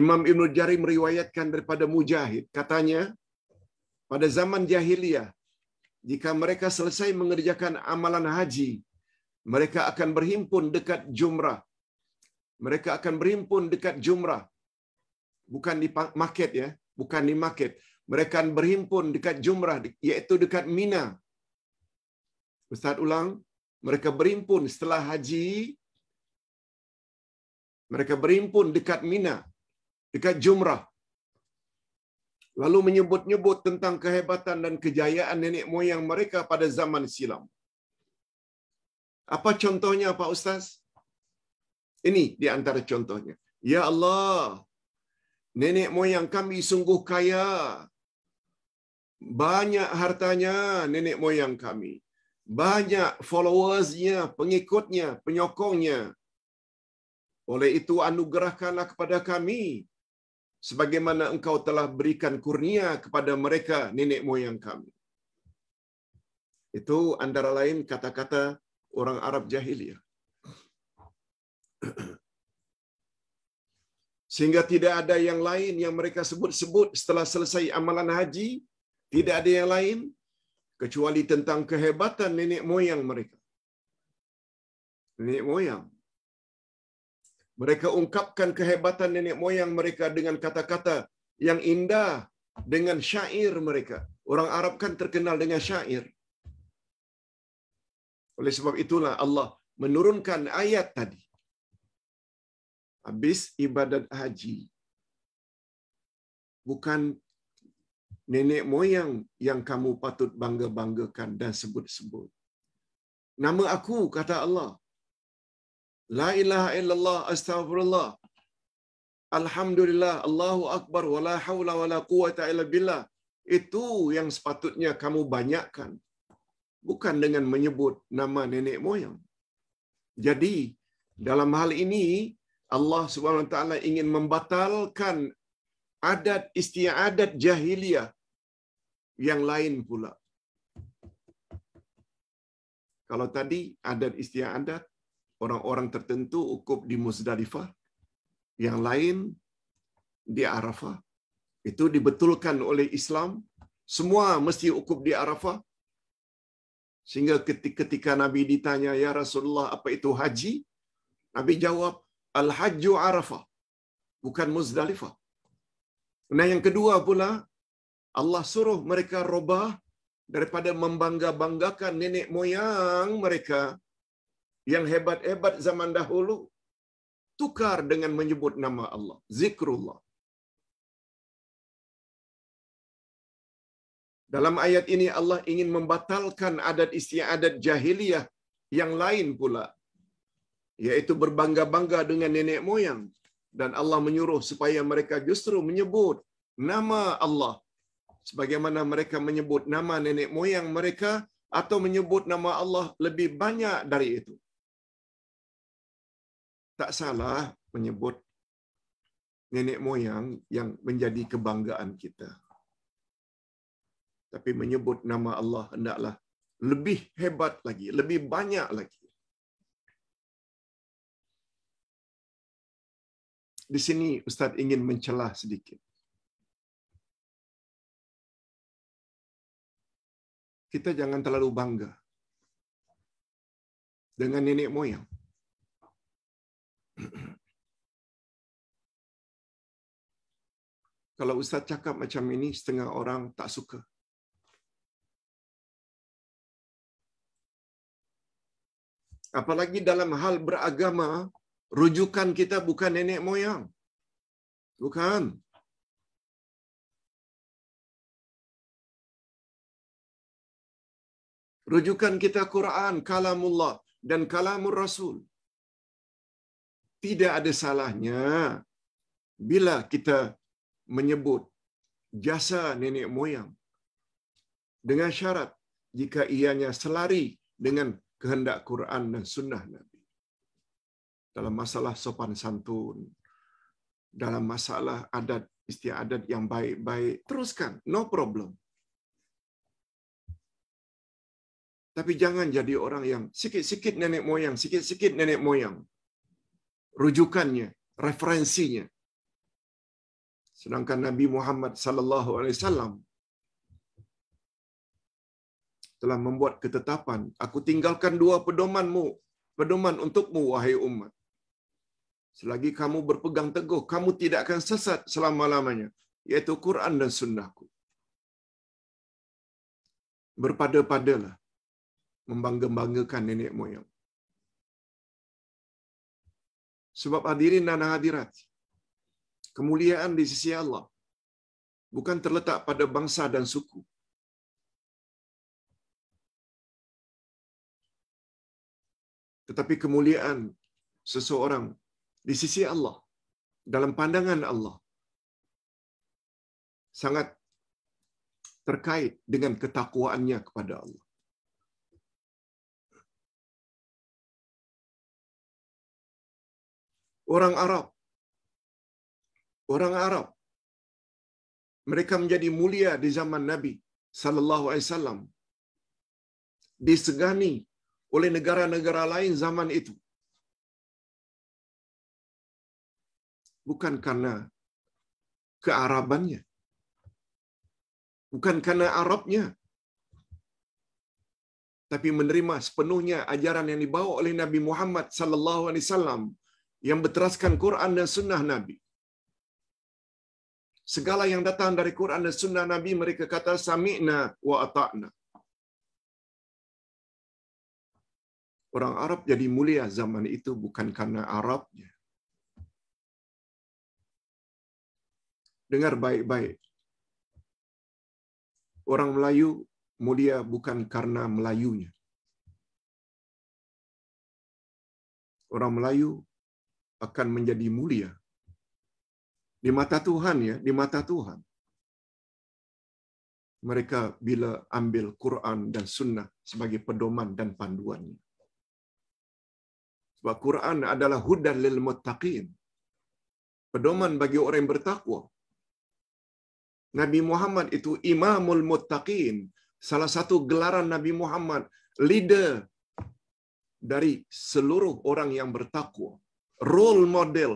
Imam Ibn Jari meriwayatkan daripada Mujahid. Katanya, pada zaman jahiliyah, jika mereka selesai mengerjakan amalan haji, mereka akan berhimpun dekat jumrah. Mereka akan berhimpun dekat jumrah. Bukan di market ya, bukan di market. Mereka berhimpun dekat Jumrah, iaitu dekat Mina. Ustaz ulang, mereka berhimpun setelah haji, mereka berhimpun dekat Mina, dekat Jumrah. Lalu menyebut-nyebut tentang kehebatan dan kejayaan nenek moyang mereka pada zaman silam. Apa contohnya Pak Ustaz? Ini di antara contohnya. Ya Allah, Nenek moyang kami sungguh kaya. Banyak hartanya nenek moyang kami. Banyak followersnya, pengikutnya, penyokongnya. Oleh itu anugerahkanlah kepada kami sebagaimana engkau telah berikan kurnia kepada mereka nenek moyang kami. Itu antara lain kata-kata orang Arab jahiliyah. sehingga tidak ada yang lain yang mereka sebut-sebut setelah selesai amalan haji tidak ada yang lain kecuali tentang kehebatan nenek moyang mereka nenek moyang mereka ungkapkan kehebatan nenek moyang mereka dengan kata-kata yang indah dengan syair mereka orang Arab kan terkenal dengan syair oleh sebab itulah Allah menurunkan ayat tadi habis ibadat haji bukan nenek moyang yang kamu patut bangga-banggakan dan sebut-sebut. Nama aku, kata Allah. La ilaha illallah, astagfirullah. Alhamdulillah, Allahu Akbar, wa la hawla wa la quwata illa billah. Itu yang sepatutnya kamu banyakkan. Bukan dengan menyebut nama nenek moyang. Jadi, dalam hal ini, Allah Subhanahu wa taala ingin membatalkan adat istiadat jahiliyah yang lain pula. Kalau tadi adat istiadat orang-orang tertentu ukup di Muzdalifah, yang lain di Arafah. Itu dibetulkan oleh Islam, semua mesti ukup di Arafah. Sehingga ketika Nabi ditanya, "Ya Rasulullah, apa itu haji?" Nabi jawab, Al-Hajju Arafah, bukan Muzdalifah. Nah yang kedua pula, Allah suruh mereka robah daripada membangga-banggakan nenek moyang mereka yang hebat-hebat zaman dahulu. Tukar dengan menyebut nama Allah, zikrullah. Dalam ayat ini Allah ingin membatalkan adat istiadat jahiliyah yang lain pula yaitu berbangga-bangga dengan nenek moyang dan Allah menyuruh supaya mereka justru menyebut nama Allah sebagaimana mereka menyebut nama nenek moyang mereka atau menyebut nama Allah lebih banyak dari itu. Tak salah menyebut nenek moyang yang menjadi kebanggaan kita. Tapi menyebut nama Allah hendaklah lebih hebat lagi, lebih banyak lagi. di sini Ustaz ingin mencelah sedikit. Kita jangan terlalu bangga dengan nenek moyang. Kalau Ustaz cakap macam ini, setengah orang tak suka. Apalagi dalam hal beragama, Rujukan kita bukan nenek moyang. Bukan. Rujukan kita Quran, kalamullah dan kalamur rasul. Tidak ada salahnya bila kita menyebut jasa nenek moyang dengan syarat jika ianya selari dengan kehendak Quran dan sunnah Nabi dalam masalah sopan santun, dalam masalah adat istiadat yang baik-baik, teruskan, no problem. Tapi jangan jadi orang yang sikit-sikit nenek moyang, sikit-sikit nenek moyang. Rujukannya, referensinya. Sedangkan Nabi Muhammad sallallahu alaihi wasallam telah membuat ketetapan, aku tinggalkan dua pedomanmu, pedoman untukmu wahai umat. Selagi kamu berpegang teguh, kamu tidak akan sesat selama-lamanya. Yaitu Quran dan sunnahku. Berpada-padalah membangga-banggakan nenek moyang. Sebab hadirin dan hadirat, kemuliaan di sisi Allah bukan terletak pada bangsa dan suku. Tetapi kemuliaan seseorang di sisi Allah, dalam pandangan Allah, sangat terkait dengan ketakwaannya kepada Allah. Orang Arab, orang Arab, mereka menjadi mulia di zaman Nabi Sallallahu Alaihi Wasallam, disegani oleh negara-negara lain zaman itu bukan karena kearabannya. Bukan karena Arabnya. Tapi menerima sepenuhnya ajaran yang dibawa oleh Nabi Muhammad sallallahu alaihi wasallam yang berteraskan Quran dan sunnah Nabi. Segala yang datang dari Quran dan sunnah Nabi mereka kata sami'na wa ata'na. Orang Arab jadi mulia zaman itu bukan karena Arabnya, Dengar baik-baik. Orang Melayu mulia bukan karena Melayunya. Orang Melayu akan menjadi mulia di mata Tuhan ya, di mata Tuhan. Mereka bila ambil Quran dan Sunnah sebagai pedoman dan panduannya. Sebab Quran adalah hudan lil muttaqin. Pedoman bagi orang yang bertakwa. Nabi Muhammad itu imamul muttaqin, salah satu gelaran Nabi Muhammad, leader dari seluruh orang yang bertakwa, role model,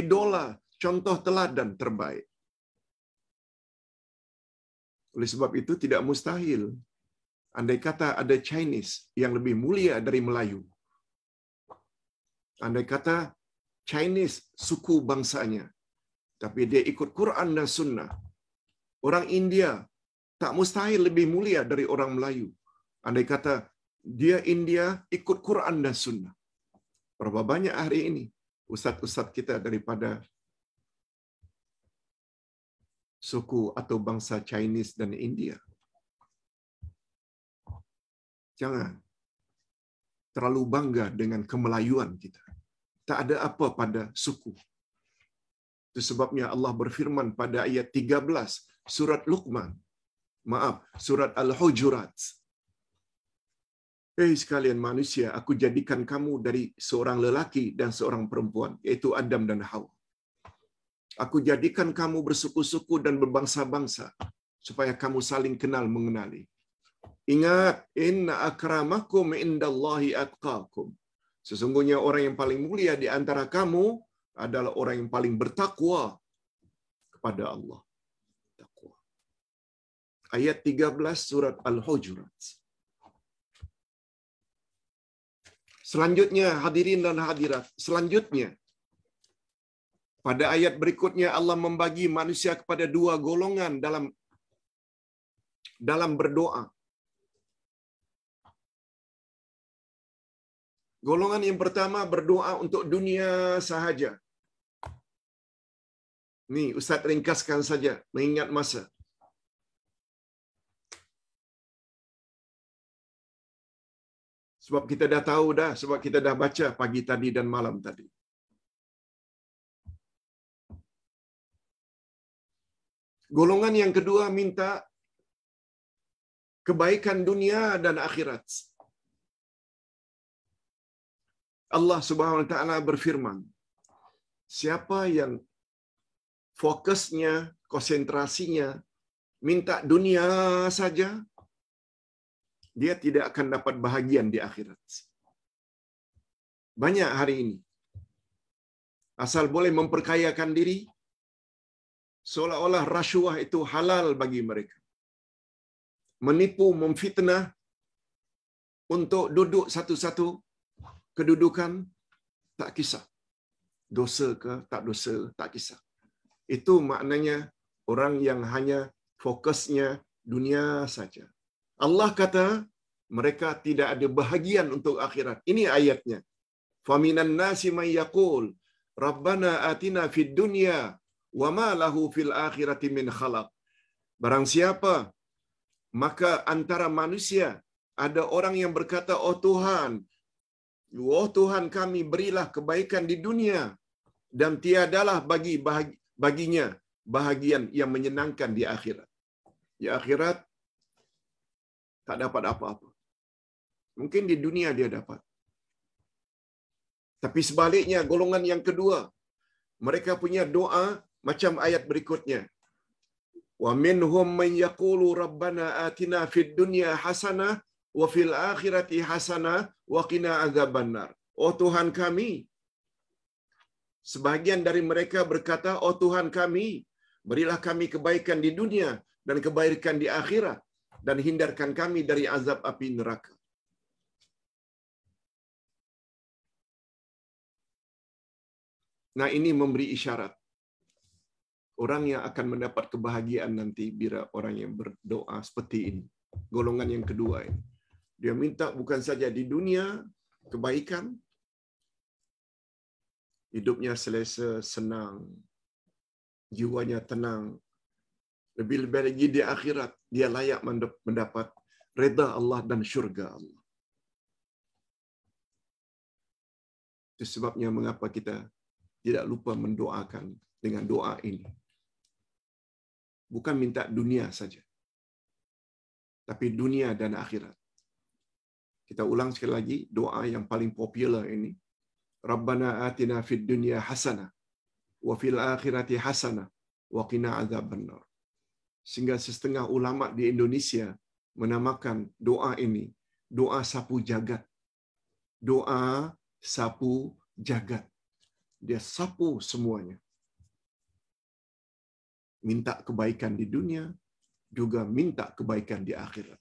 idola, contoh teladan terbaik. Oleh sebab itu tidak mustahil andai kata ada Chinese yang lebih mulia dari Melayu. Andai kata Chinese suku bangsanya, tapi dia ikut Quran dan Sunnah, Orang India tak mustahil lebih mulia dari orang Melayu. Andai kata dia India ikut Quran dan Sunnah. Berapa banyak hari ini ustadz-ustadz kita daripada suku atau bangsa Chinese dan India. Jangan terlalu bangga dengan kemelayuan kita. Tak ada apa pada suku. Itu sebabnya Allah berfirman pada ayat 13, surat Luqman. Maaf, surat Al-Hujurat. Eh sekalian manusia, aku jadikan kamu dari seorang lelaki dan seorang perempuan, yaitu Adam dan Hawa. Aku jadikan kamu bersuku-suku dan berbangsa-bangsa, supaya kamu saling kenal mengenali. Ingat, inna akramakum indallahi atqakum. Sesungguhnya orang yang paling mulia di antara kamu adalah orang yang paling bertakwa kepada Allah ayat 13 surat Al-Hujurat. Selanjutnya hadirin dan hadirat, selanjutnya pada ayat berikutnya Allah membagi manusia kepada dua golongan dalam dalam berdoa. Golongan yang pertama berdoa untuk dunia sahaja. Nih, Ustaz ringkaskan saja, mengingat masa. Sebab kita dah tahu dah, sebab kita dah baca pagi tadi dan malam tadi. Golongan yang kedua minta kebaikan dunia dan akhirat. Allah Subhanahu wa taala berfirman, siapa yang fokusnya, konsentrasinya minta dunia saja, dia tidak akan dapat bahagian di akhirat. Banyak hari ini. Asal boleh memperkayakan diri, seolah-olah rasuah itu halal bagi mereka. Menipu, memfitnah, untuk duduk satu-satu kedudukan, tak kisah. Dosa ke, tak dosa, tak kisah. Itu maknanya orang yang hanya fokusnya dunia saja. Allah kata mereka tidak ada bahagian untuk akhirat. Ini ayatnya. Faminan nasi may yaqul Rabbana atina fid dunya wa ma lahu fil akhirati min khalaq. Barang siapa maka antara manusia ada orang yang berkata, "Oh Tuhan, oh Tuhan kami berilah kebaikan di dunia dan tiadalah bagi baginya bahagian yang menyenangkan di akhirat." Di akhirat tak dapat apa-apa. Mungkin di dunia dia dapat. Tapi sebaliknya golongan yang kedua, mereka punya doa macam ayat berikutnya. Wa minhum man yaqulu rabbana atina fid dunya hasanah wa fil akhirati hasanah wa qina azabannar. Oh Tuhan kami. Sebagian dari mereka berkata, "Oh Tuhan kami, berilah kami kebaikan di dunia dan kebaikan di akhirat." dan hindarkan kami dari azab api neraka. Nah ini memberi isyarat. Orang yang akan mendapat kebahagiaan nanti bila orang yang berdoa seperti ini. Golongan yang kedua ini. Dia minta bukan saja di dunia kebaikan. Hidupnya selesa, senang. Jiwanya tenang, Lebih lebih lagi di akhirat dia layak mendapat reda Allah dan syurga Allah. Itu sebabnya mengapa kita tidak lupa mendoakan dengan doa ini. Bukan minta dunia saja. Tapi dunia dan akhirat. Kita ulang sekali lagi doa yang paling popular ini. Rabbana atina fid dunya hasana, wa fil akhirati hasana, wa qina adzabannar sehingga setengah ulama di Indonesia menamakan doa ini doa sapu jagat. Doa sapu jagat. Dia sapu semuanya. Minta kebaikan di dunia, juga minta kebaikan di akhirat.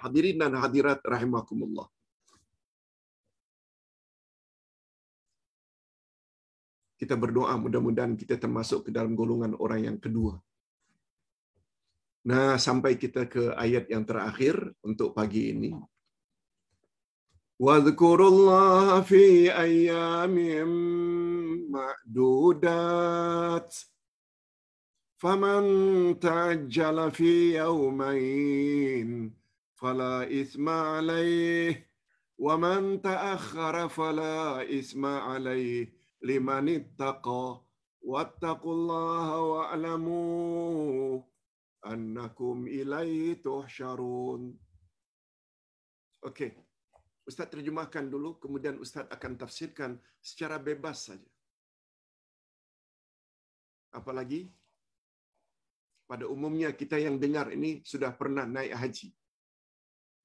Hadirin dan hadirat rahimakumullah. Kita berdoa mudah-mudahan kita termasuk ke dalam golongan orang yang kedua Nah, sampai kita ke ayat yang terakhir untuk pagi ini. Wadhkurullaha fi ayyamin ma'dudat. فمن تعجل في يومين فلا إثم عليه ومن تأخر فلا إثم عليه لمن اتقى واتقوا الله annakum ilai tuhsyarun. Okey. Ustaz terjemahkan dulu, kemudian Ustaz akan tafsirkan secara bebas saja. Apalagi pada umumnya kita yang dengar ini sudah pernah naik haji.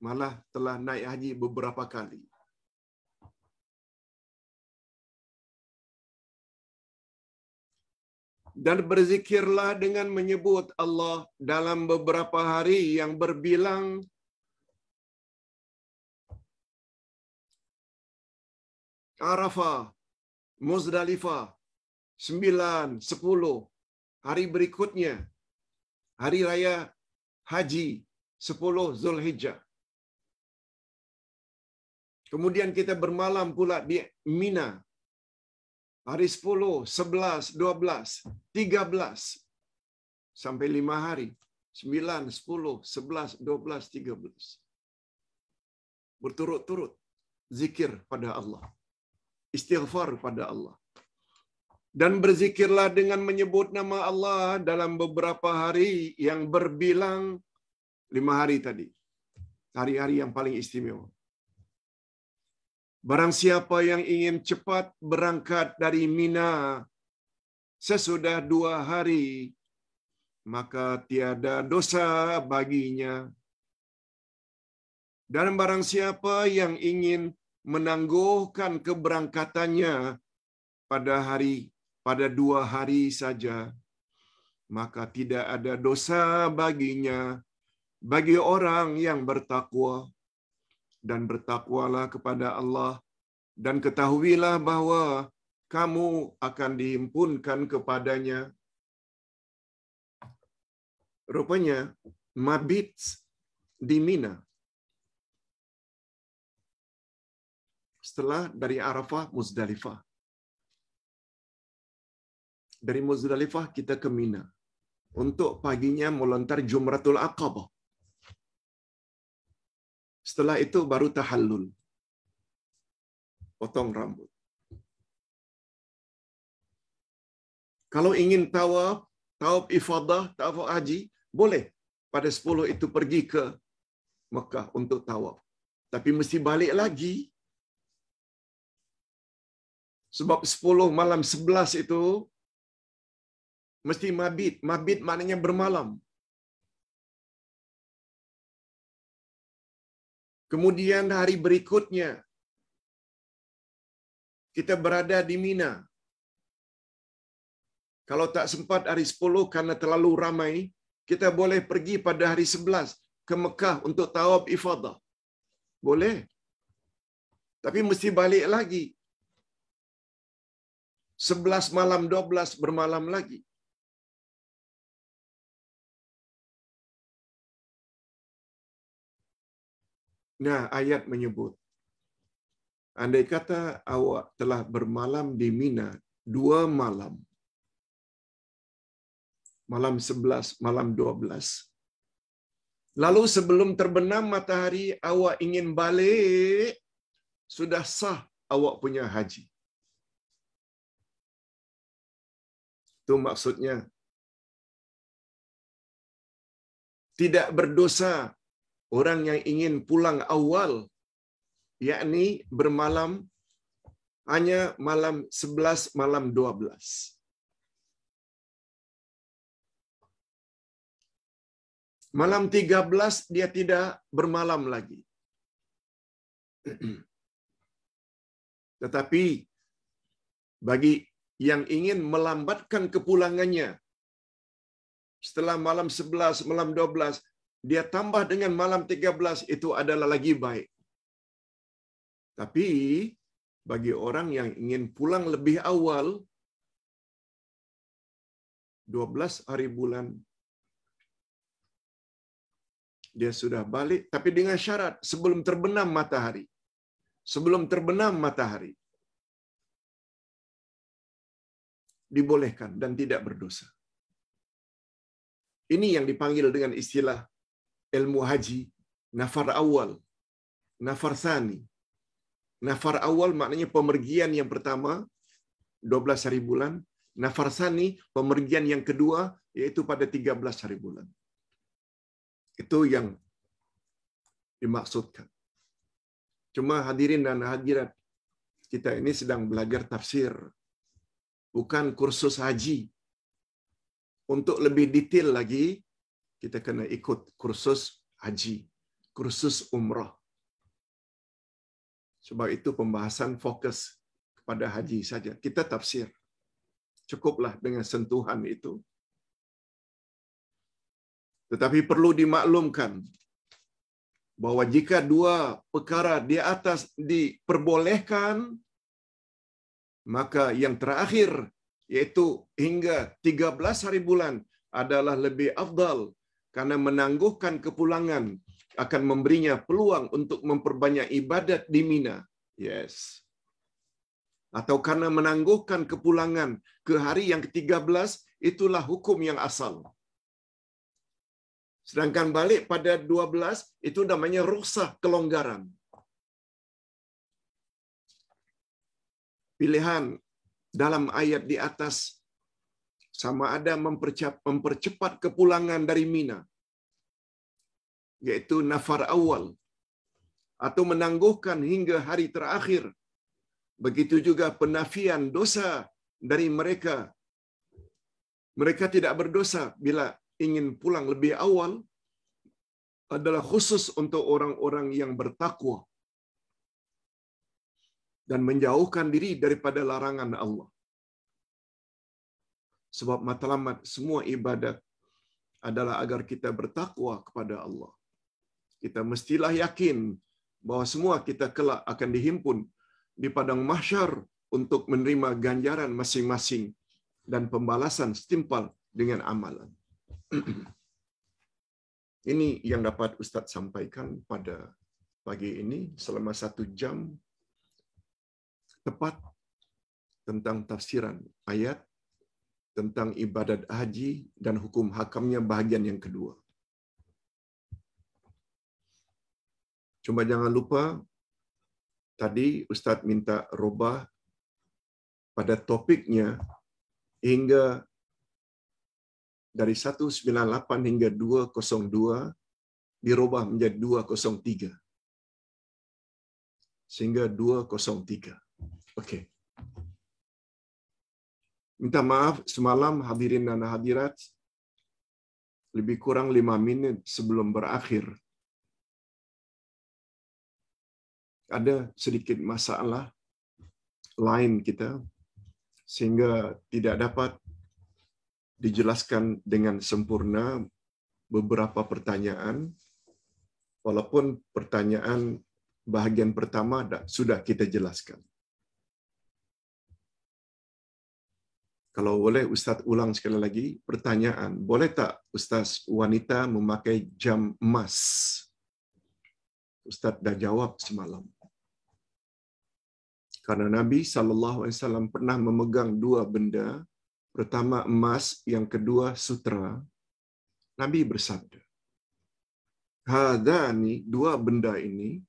Malah telah naik haji beberapa kali. dan berzikirlah dengan menyebut Allah dalam beberapa hari yang berbilang Arafah, Muzdalifah, sembilan, sepuluh. Hari berikutnya, hari raya haji, sepuluh Zulhijjah. Kemudian kita bermalam pula di Mina, Hari 10, 11, 12, 13 sampai 5 hari. 9, 10, 11, 12, 13. Berturut-turut zikir pada Allah. Istighfar pada Allah. Dan berzikirlah dengan menyebut nama Allah dalam beberapa hari yang berbilang lima hari tadi. Hari-hari yang paling istimewa. Barang siapa yang ingin cepat berangkat dari Mina sesudah dua hari, maka tiada dosa baginya. Dan barang siapa yang ingin menangguhkan keberangkatannya pada hari pada dua hari saja, maka tidak ada dosa baginya bagi orang yang bertakwa dan bertakwalah kepada Allah dan ketahuilah bahwa kamu akan dihimpunkan kepadanya. Rupanya mabit di Mina. Setelah dari Arafah Muzdalifah. Dari Muzdalifah kita ke Mina. Untuk paginya melontar Jumratul Aqabah. Setelah itu baru tahallul. Potong rambut. Kalau ingin tawaf, tawaf ifadah, tawaf haji, boleh. Pada 10 itu pergi ke Mekah untuk tawaf. Tapi mesti balik lagi. Sebab 10 malam 11 itu mesti mabit. Mabit maknanya bermalam. Kemudian hari berikutnya, kita berada di Mina. Kalau tak sempat hari 10 karena terlalu ramai, kita boleh pergi pada hari 11 ke Mekah untuk tawab ifadah. Boleh. Tapi mesti balik lagi. 11 malam, 12 bermalam lagi. Nah, ayat menyebut, andai kata awak telah bermalam di Mina dua malam, malam 11, malam 12, Lalu sebelum terbenam matahari, awak ingin balik, sudah sah awak punya haji. Itu maksudnya. Tidak berdosa Orang yang ingin pulang awal, yakni bermalam hanya malam 11, malam 12. Malam 13 dia tidak bermalam lagi. Tetapi bagi yang ingin melambatkan kepulangannya setelah malam 11, malam 12, dia tambah dengan malam 13 itu adalah lagi baik. Tapi bagi orang yang ingin pulang lebih awal 12 hari bulan dia sudah balik tapi dengan syarat sebelum terbenam matahari. Sebelum terbenam matahari dibolehkan dan tidak berdosa. Ini yang dipanggil dengan istilah ilmu haji, nafar awal, nafar sani. Nafar awal maknanya pemergian yang pertama 12 hari bulan, nafar sani pemergian yang kedua yaitu pada 13 hari bulan. Itu yang dimaksudkan. Cuma hadirin dan hadirat, kita ini sedang belajar tafsir, bukan kursus haji. Untuk lebih detail lagi, kita kena ikut kursus haji, kursus umrah. Sebab itu pembahasan fokus kepada haji saja. Kita tafsir. Cukuplah dengan sentuhan itu. Tetapi perlu dimaklumkan bahwa jika dua perkara di atas diperbolehkan, maka yang terakhir yaitu hingga 13 hari bulan adalah lebih afdal karena menangguhkan kepulangan akan memberinya peluang untuk memperbanyak ibadat di Mina. Yes. Atau karena menangguhkan kepulangan ke hari yang ke-13, itulah hukum yang asal. Sedangkan balik pada 12, itu namanya rusak kelonggaran. Pilihan dalam ayat di atas sama ada mempercepat kepulangan dari Mina, yaitu nafar awal, atau menangguhkan hingga hari terakhir. Begitu juga penafian dosa dari mereka. Mereka tidak berdosa bila ingin pulang lebih awal adalah khusus untuk orang-orang yang bertakwa dan menjauhkan diri daripada larangan Allah. Sebab matlamat semua ibadat adalah agar kita bertakwa kepada Allah. Kita mestilah yakin bahwa semua kita kelak akan dihimpun di padang mahsyar untuk menerima ganjaran masing-masing dan pembalasan setimpal dengan amalan. ini yang dapat Ustadz sampaikan pada pagi ini selama satu jam tepat tentang tafsiran ayat tentang ibadat haji dan hukum hakamnya bahagian yang kedua. Cuma jangan lupa tadi Ustadz minta robah pada topiknya hingga dari 198 hingga 202 dirubah menjadi 203. Sehingga 203. Oke. Minta maaf semalam hadirin dan hadirat, lebih kurang lima menit sebelum berakhir. Ada sedikit masalah lain kita, sehingga tidak dapat dijelaskan dengan sempurna beberapa pertanyaan, walaupun pertanyaan bahagian pertama sudah kita jelaskan. Kalau boleh Ustadz ulang sekali lagi pertanyaan, boleh tak Ustaz wanita memakai jam emas? Ustadz dah jawab semalam. Karena Nabi saw pernah memegang dua benda, pertama emas, yang kedua sutra. Nabi bersabda, Hadani dua benda ini,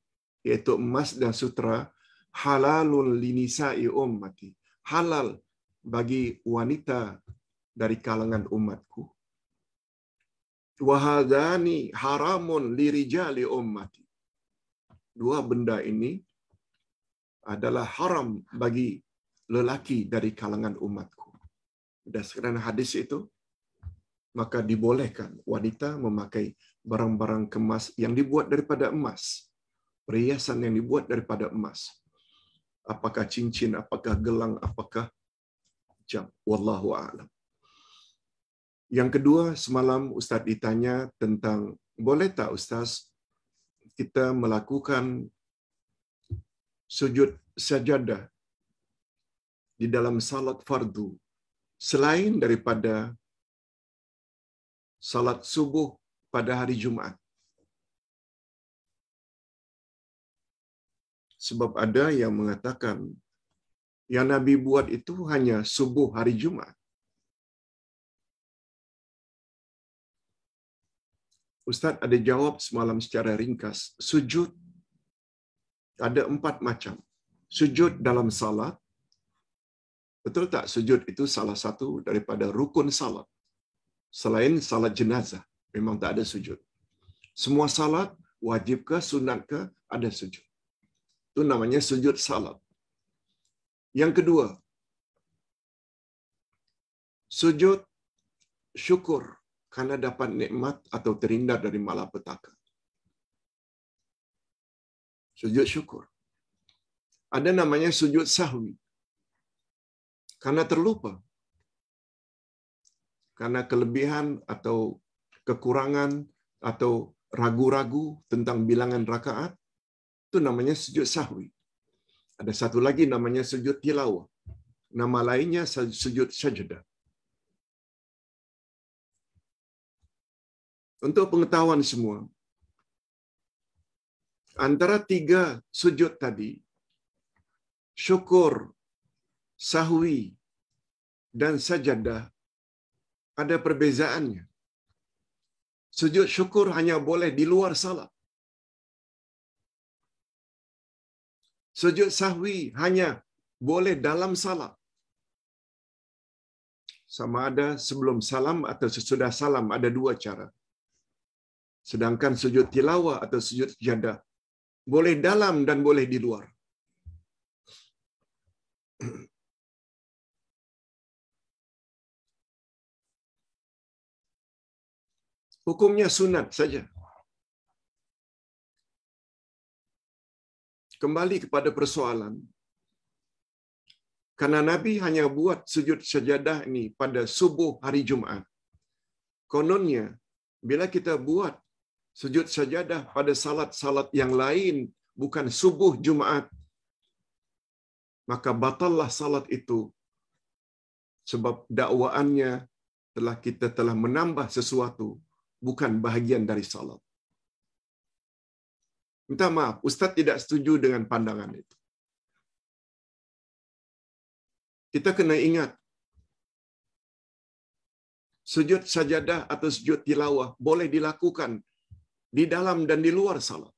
yaitu emas dan sutra, halalun linisai ummati. Halal bagi wanita dari kalangan umatku. Wahadani haramun lirijali ummati. Dua benda ini adalah haram bagi lelaki dari kalangan umatku. Berdasarkan hadis itu, maka dibolehkan wanita memakai barang-barang kemas yang dibuat daripada emas, perhiasan yang dibuat daripada emas. Apakah cincin, apakah gelang, apakah jam. Wallahu a'lam. Yang kedua, semalam Ustadz ditanya tentang boleh tak Ustaz kita melakukan sujud sajadah di dalam salat fardu selain daripada salat subuh pada hari Jumat. Sebab ada yang mengatakan yang Nabi buat itu hanya subuh hari Jumat. Ustaz ada jawab semalam secara ringkas. Sujud ada empat macam. Sujud dalam salat. Betul tak? Sujud itu salah satu daripada rukun salat. Selain salat jenazah, memang tak ada sujud. Semua salat, wajib ke, sunat ke, ada sujud. Itu namanya sujud salat. Yang kedua, sujud syukur karena dapat nikmat atau terhindar dari malapetaka. Sujud syukur. Ada namanya sujud sahwi. Karena terlupa. Karena kelebihan atau kekurangan atau ragu-ragu tentang bilangan rakaat, itu namanya sujud sahwi. Ada satu lagi namanya sujud tilawah. Nama lainnya sujud sajadah. Untuk pengetahuan semua, antara tiga sujud tadi, syukur, sahwi, dan sajadah ada perbezaannya. Sujud syukur hanya boleh di luar salat. Sujud sahwi hanya boleh dalam salam. Sama ada sebelum salam atau sesudah salam ada dua cara. Sedangkan sujud tilawah atau sujud jadah boleh dalam dan boleh di luar. Hukumnya sunat saja. kembali kepada persoalan. Karena Nabi hanya buat sujud sejadah ini pada subuh hari Jumat. Kononnya, bila kita buat sujud sajadah pada salat-salat yang lain, bukan subuh Jumat, maka batallah salat itu. Sebab dakwaannya telah kita telah menambah sesuatu, bukan bahagian dari salat. Minta maaf, Ustadz tidak setuju dengan pandangan itu. Kita kena ingat, sujud sajadah atau sujud tilawah boleh dilakukan di dalam dan di luar salat.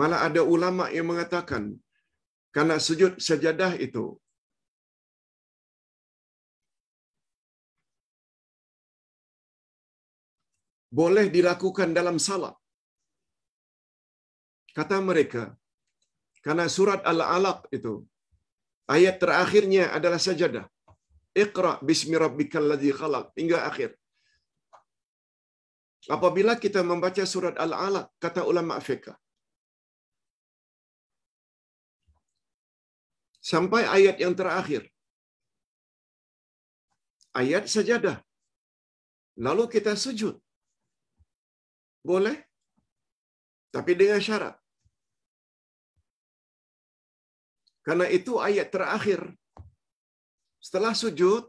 Malah ada ulama yang mengatakan, karena sujud sajadah itu boleh dilakukan dalam salat. Kata mereka, karena surat Al-Alaq itu ayat terakhirnya adalah sajadah. Iqra bismi rabbikal ladzi khalaq hingga akhir. Apabila kita membaca surat Al-Alaq, kata ulama fikih, sampai ayat yang terakhir. Ayat sajadah. Lalu kita sujud. Boleh. Tapi dengan syarat. Karena itu ayat terakhir. Setelah sujud,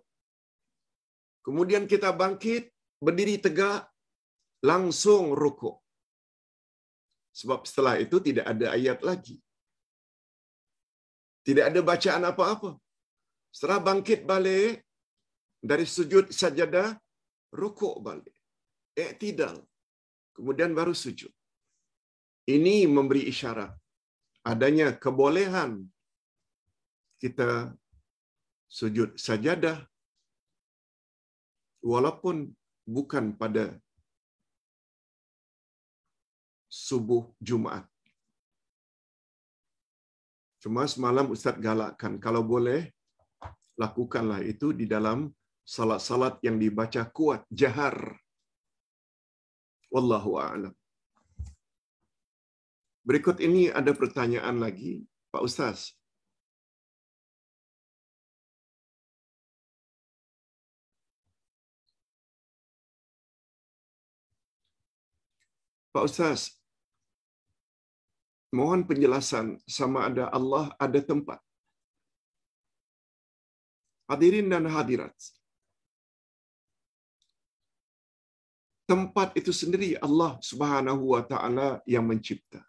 kemudian kita bangkit, berdiri tegak, langsung rukuk. Sebab setelah itu tidak ada ayat lagi. Tidak ada bacaan apa-apa. Setelah bangkit balik, dari sujud sajadah, rukuk balik. Tidak. tidak kemudian baru sujud. Ini memberi isyarat adanya kebolehan kita sujud sajadah walaupun bukan pada subuh Jumat. Cuma semalam Ustaz galakkan, kalau boleh lakukanlah itu di dalam salat-salat yang dibaca kuat, jahar. Wallahu a'lam. Berikut ini ada pertanyaan lagi, Pak Ustaz. Pak Ustaz, mohon penjelasan sama ada Allah, ada tempat. Hadirin dan hadirat, tempat itu sendiri Allah Subhanahu wa taala yang mencipta.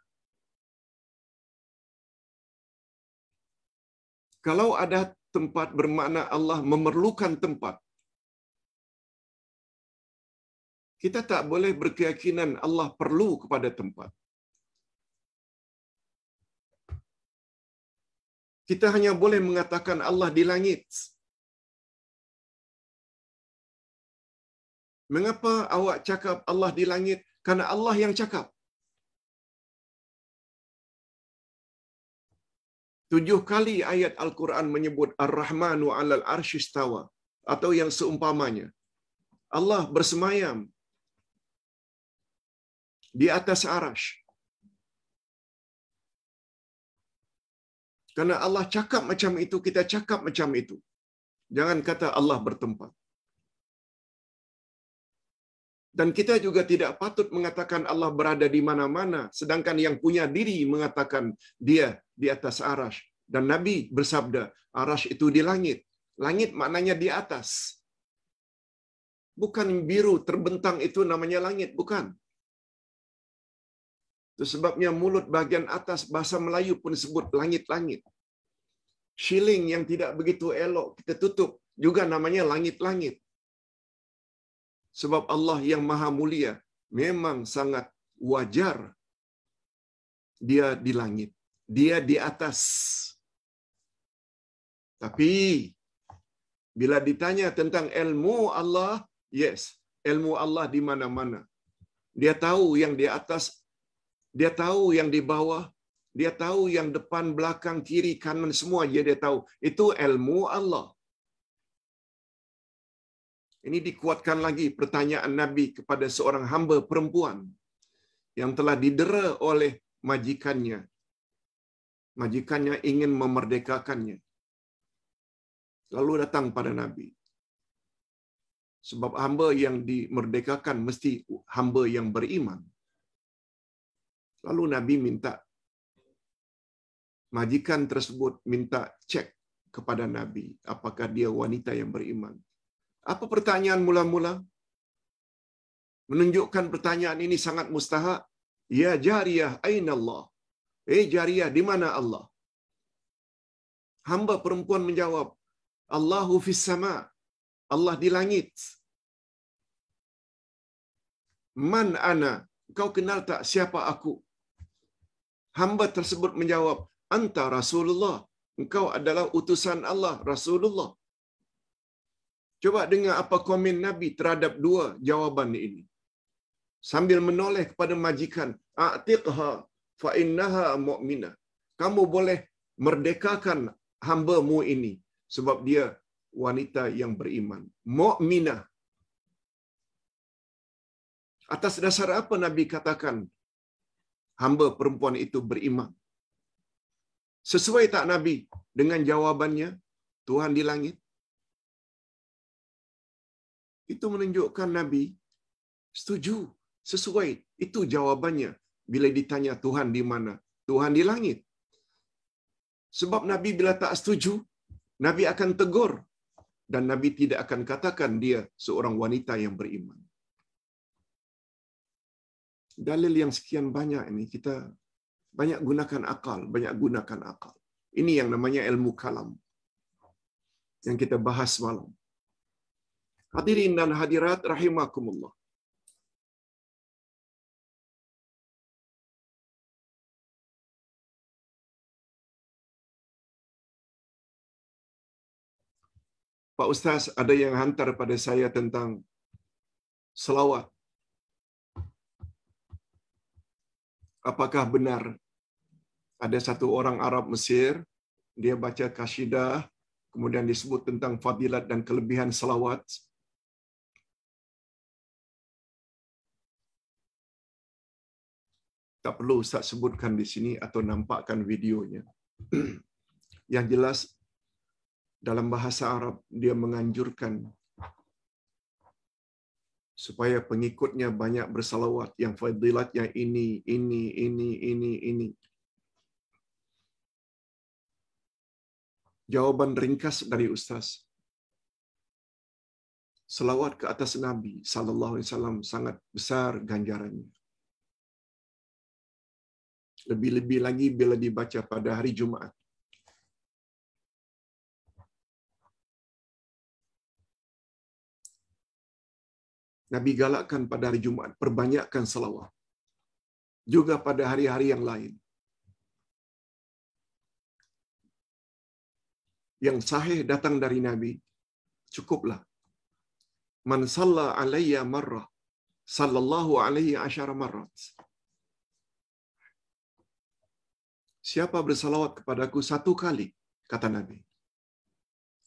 Kalau ada tempat bermakna Allah memerlukan tempat. Kita tak boleh berkeyakinan Allah perlu kepada tempat. Kita hanya boleh mengatakan Allah di langit. Mengapa awak cakap Allah di langit? Karena Allah yang cakap. Tujuh kali ayat Al-Quran menyebut Ar-Rahmanu alal arshistawa atau yang seumpamanya. Allah bersemayam di atas arash. Karena Allah cakap macam itu, kita cakap macam itu. Jangan kata Allah bertempat. Dan kita juga tidak patut mengatakan Allah berada di mana-mana, sedangkan yang punya diri mengatakan dia di atas arash. Dan Nabi bersabda, arash itu di langit. Langit maknanya di atas. Bukan biru terbentang itu namanya langit, bukan. Itu sebabnya mulut bagian atas bahasa Melayu pun disebut langit-langit. Shilling yang tidak begitu elok kita tutup juga namanya langit-langit. Sebab Allah yang maha mulia memang sangat wajar dia di langit. Dia di atas. Tapi bila ditanya tentang ilmu Allah, yes, ilmu Allah di mana-mana. Dia tahu yang di atas, dia tahu yang di bawah, dia tahu yang depan, belakang, kiri, kanan semua dia dia tahu. Itu ilmu Allah. Ini dikuatkan lagi pertanyaan Nabi kepada seorang hamba perempuan yang telah didera oleh majikannya. Majikannya ingin memerdekakannya. Lalu datang pada Nabi. Sebab hamba yang dimerdekakan mesti hamba yang beriman. Lalu Nabi minta majikan tersebut minta cek kepada Nabi apakah dia wanita yang beriman. Apa pertanyaan mula-mula? Menunjukkan pertanyaan ini sangat mustahak. Ya jariah, aina Allah? Eh jariah, di mana Allah? Hamba perempuan menjawab, Allahu fis sama. Allah di langit. Man ana? Kau kenal tak siapa aku? Hamba tersebut menjawab, Anta Rasulullah. Engkau adalah utusan Allah, Rasulullah. Cuba dengar apa komen Nabi terhadap dua jawaban ini. Sambil menoleh kepada majikan, "Atiqha fa innaha mu'mina." Kamu boleh merdekakan hamba-mu ini sebab dia wanita yang beriman. Mu'mina. Atas dasar apa Nabi katakan hamba perempuan itu beriman? Sesuai tak Nabi dengan jawabannya Tuhan di langit? Itu menunjukkan Nabi setuju, sesuai. Itu jawabannya bila ditanya Tuhan di mana? Tuhan di langit. Sebab Nabi bila tak setuju, Nabi akan tegur dan Nabi tidak akan katakan dia seorang wanita yang beriman. Dalil yang sekian banyak ini kita banyak gunakan akal, banyak gunakan akal. Ini yang namanya ilmu kalam yang kita bahas malam. Hadirin dan hadirat rahimakumullah. Pak Ustaz, ada yang hantar pada saya tentang selawat. Apakah benar ada satu orang Arab Mesir, dia baca kasidah, kemudian disebut tentang fadilat dan kelebihan selawat, Tak perlu Ustaz sebutkan di sini atau nampakkan videonya. Yang jelas dalam bahasa Arab dia menganjurkan supaya pengikutnya banyak bersalawat yang fadilatnya ini, ini, ini, ini, ini. Jawaban ringkas dari Ustaz. Salawat ke atas Nabi Sallallahu Alaihi Wasallam sangat besar ganjarannya. Lebih-lebih lagi bila dibaca pada hari Jumaat. Nabi galakkan pada hari Jumaat, perbanyakkan selawat. Juga pada hari-hari yang lain. Yang sahih datang dari Nabi, cukuplah. Man salla alaiya marrah, sallallahu alaihi asyara marrah. Siapa bersalawat kepadaku satu kali, kata Nabi.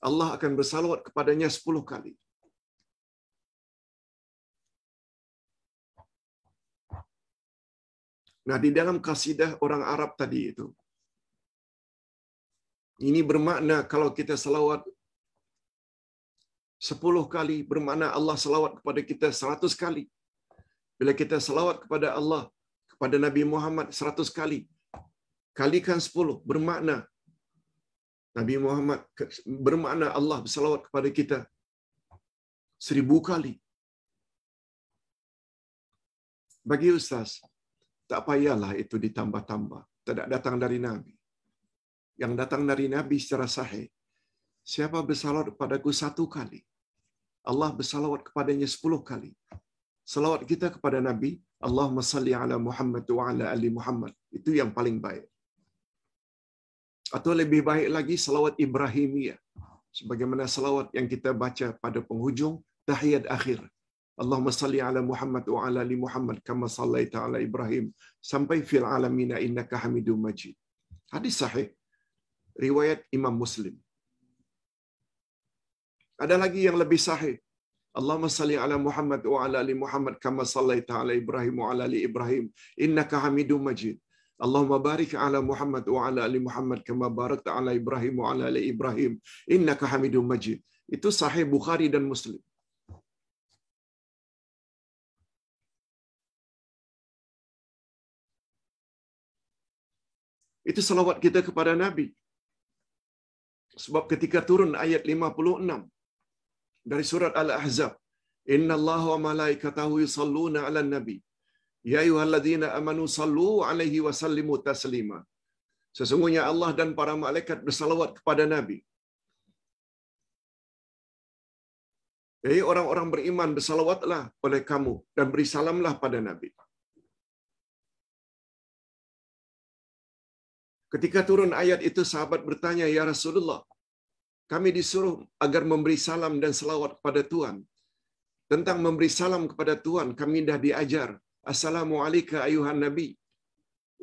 Allah akan bersalawat kepadanya sepuluh kali. Nah, di dalam kasidah orang Arab tadi itu, ini bermakna kalau kita salawat sepuluh kali, bermakna Allah salawat kepada kita seratus kali. Bila kita salawat kepada Allah, kepada Nabi Muhammad seratus kali, kalikan 10 bermakna Nabi Muhammad bermakna Allah bersalawat kepada kita seribu kali. Bagi Ustaz, tak payahlah itu ditambah-tambah. Tidak datang dari Nabi. Yang datang dari Nabi secara sahih. Siapa bersalawat kepadaku satu kali, Allah bersalawat kepadanya sepuluh kali. Salawat kita kepada Nabi, Allahumma salli ala Muhammad wa ala ali Muhammad. Itu yang paling baik. Atau lebih baik lagi salawat Ibrahimiyah. Sebagaimana salawat yang kita baca pada penghujung tahiyat akhir. Allahumma salli ala Muhammad wa ala ali Muhammad kama sallaita taala Ibrahim sampai fil alamina innaka Hamidum Majid. Hadis sahih riwayat Imam Muslim. Ada lagi yang lebih sahih. Allahumma salli ala Muhammad wa ala ali Muhammad kama sallaita taala Ibrahim wa ala ali Ibrahim innaka Hamidum Majid. Allahumma barik ala Muhammad wa ala ali Muhammad kama barakta ala Ibrahim wa ala ali Ibrahim innaka Hamidum Majid. Itu sahih Bukhari dan Muslim. Itu salawat kita kepada Nabi. Sebab ketika turun ayat 56 dari surat Al-Ahzab, Inna Allah wa malaikatahu yusalluna ala nabi Ya ayyuhalladzina amanu sallu alaihi wa sallimu taslima. Sesungguhnya Allah dan para malaikat bersalawat kepada Nabi. Jadi orang-orang beriman bersalawatlah oleh kamu dan beri salamlah pada Nabi. Ketika turun ayat itu sahabat bertanya, "Ya Rasulullah, kami disuruh agar memberi salam dan salawat kepada Tuhan. Tentang memberi salam kepada Tuhan, kami dah diajar. Assalamu alayka ayuhan nabi.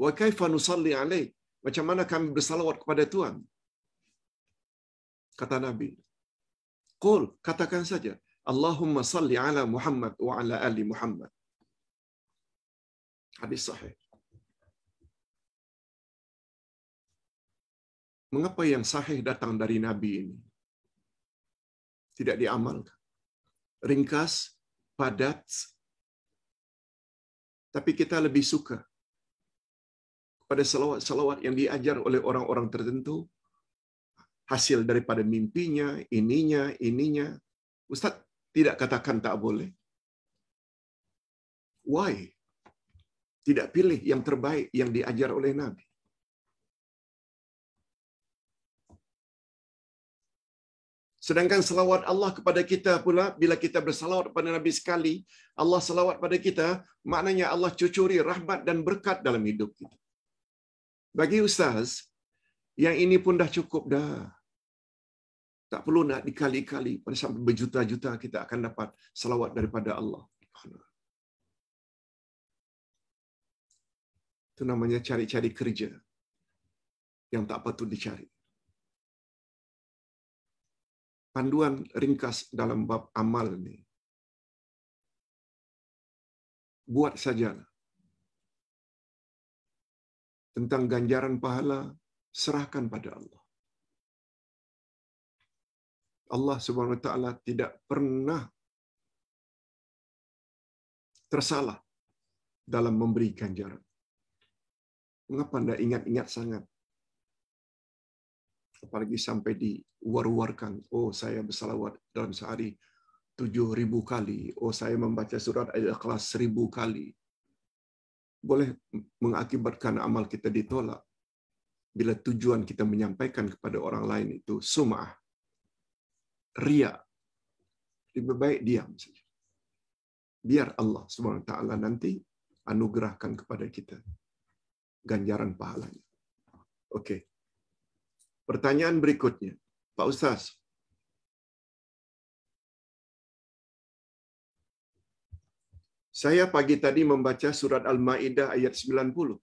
Wa kaifa nusalli alaik? Macam mana kami bersalawat kepada Tuhan? Kata Nabi. Qul, katakan saja. Allahumma salli ala Muhammad wa ala ali Muhammad. Hadis sahih. Mengapa yang sahih datang dari Nabi ini? Tidak diamalkan. Ringkas, padat, tapi kita lebih suka pada selawat-selawat yang diajar oleh orang-orang tertentu, hasil daripada mimpinya, ininya, ininya. Ustaz tidak katakan tak boleh. Why? Tidak pilih yang terbaik yang diajar oleh Nabi. Sedangkan selawat Allah kepada kita pula, bila kita bersalawat kepada Nabi sekali, Allah selawat kepada kita, maknanya Allah cucuri rahmat dan berkat dalam hidup kita. Bagi Ustaz, yang ini pun dah cukup dah. Tak perlu nak dikali-kali, pada sampai berjuta-juta kita akan dapat selawat daripada Allah. Itu namanya cari-cari kerja yang tak patut dicari. panduan ringkas dalam bab amal ini. Buat saja tentang ganjaran pahala serahkan pada Allah. Allah Subhanahu taala tidak pernah tersalah dalam memberi ganjaran. Mengapa Anda ingat-ingat sangat apalagi sampai diwar-warkan, oh saya bersalawat dalam sehari tujuh ribu kali, oh saya membaca surat Al-Ikhlas seribu kali, boleh mengakibatkan amal kita ditolak bila tujuan kita menyampaikan kepada orang lain itu sumah, ria. Lebih baik diam saja. Biar Allah Subhanahu wa taala nanti anugerahkan kepada kita ganjaran pahalanya. Oke. Okay. Pertanyaan berikutnya. Pak Ustaz, Saya pagi tadi membaca surat Al-Maidah ayat 90.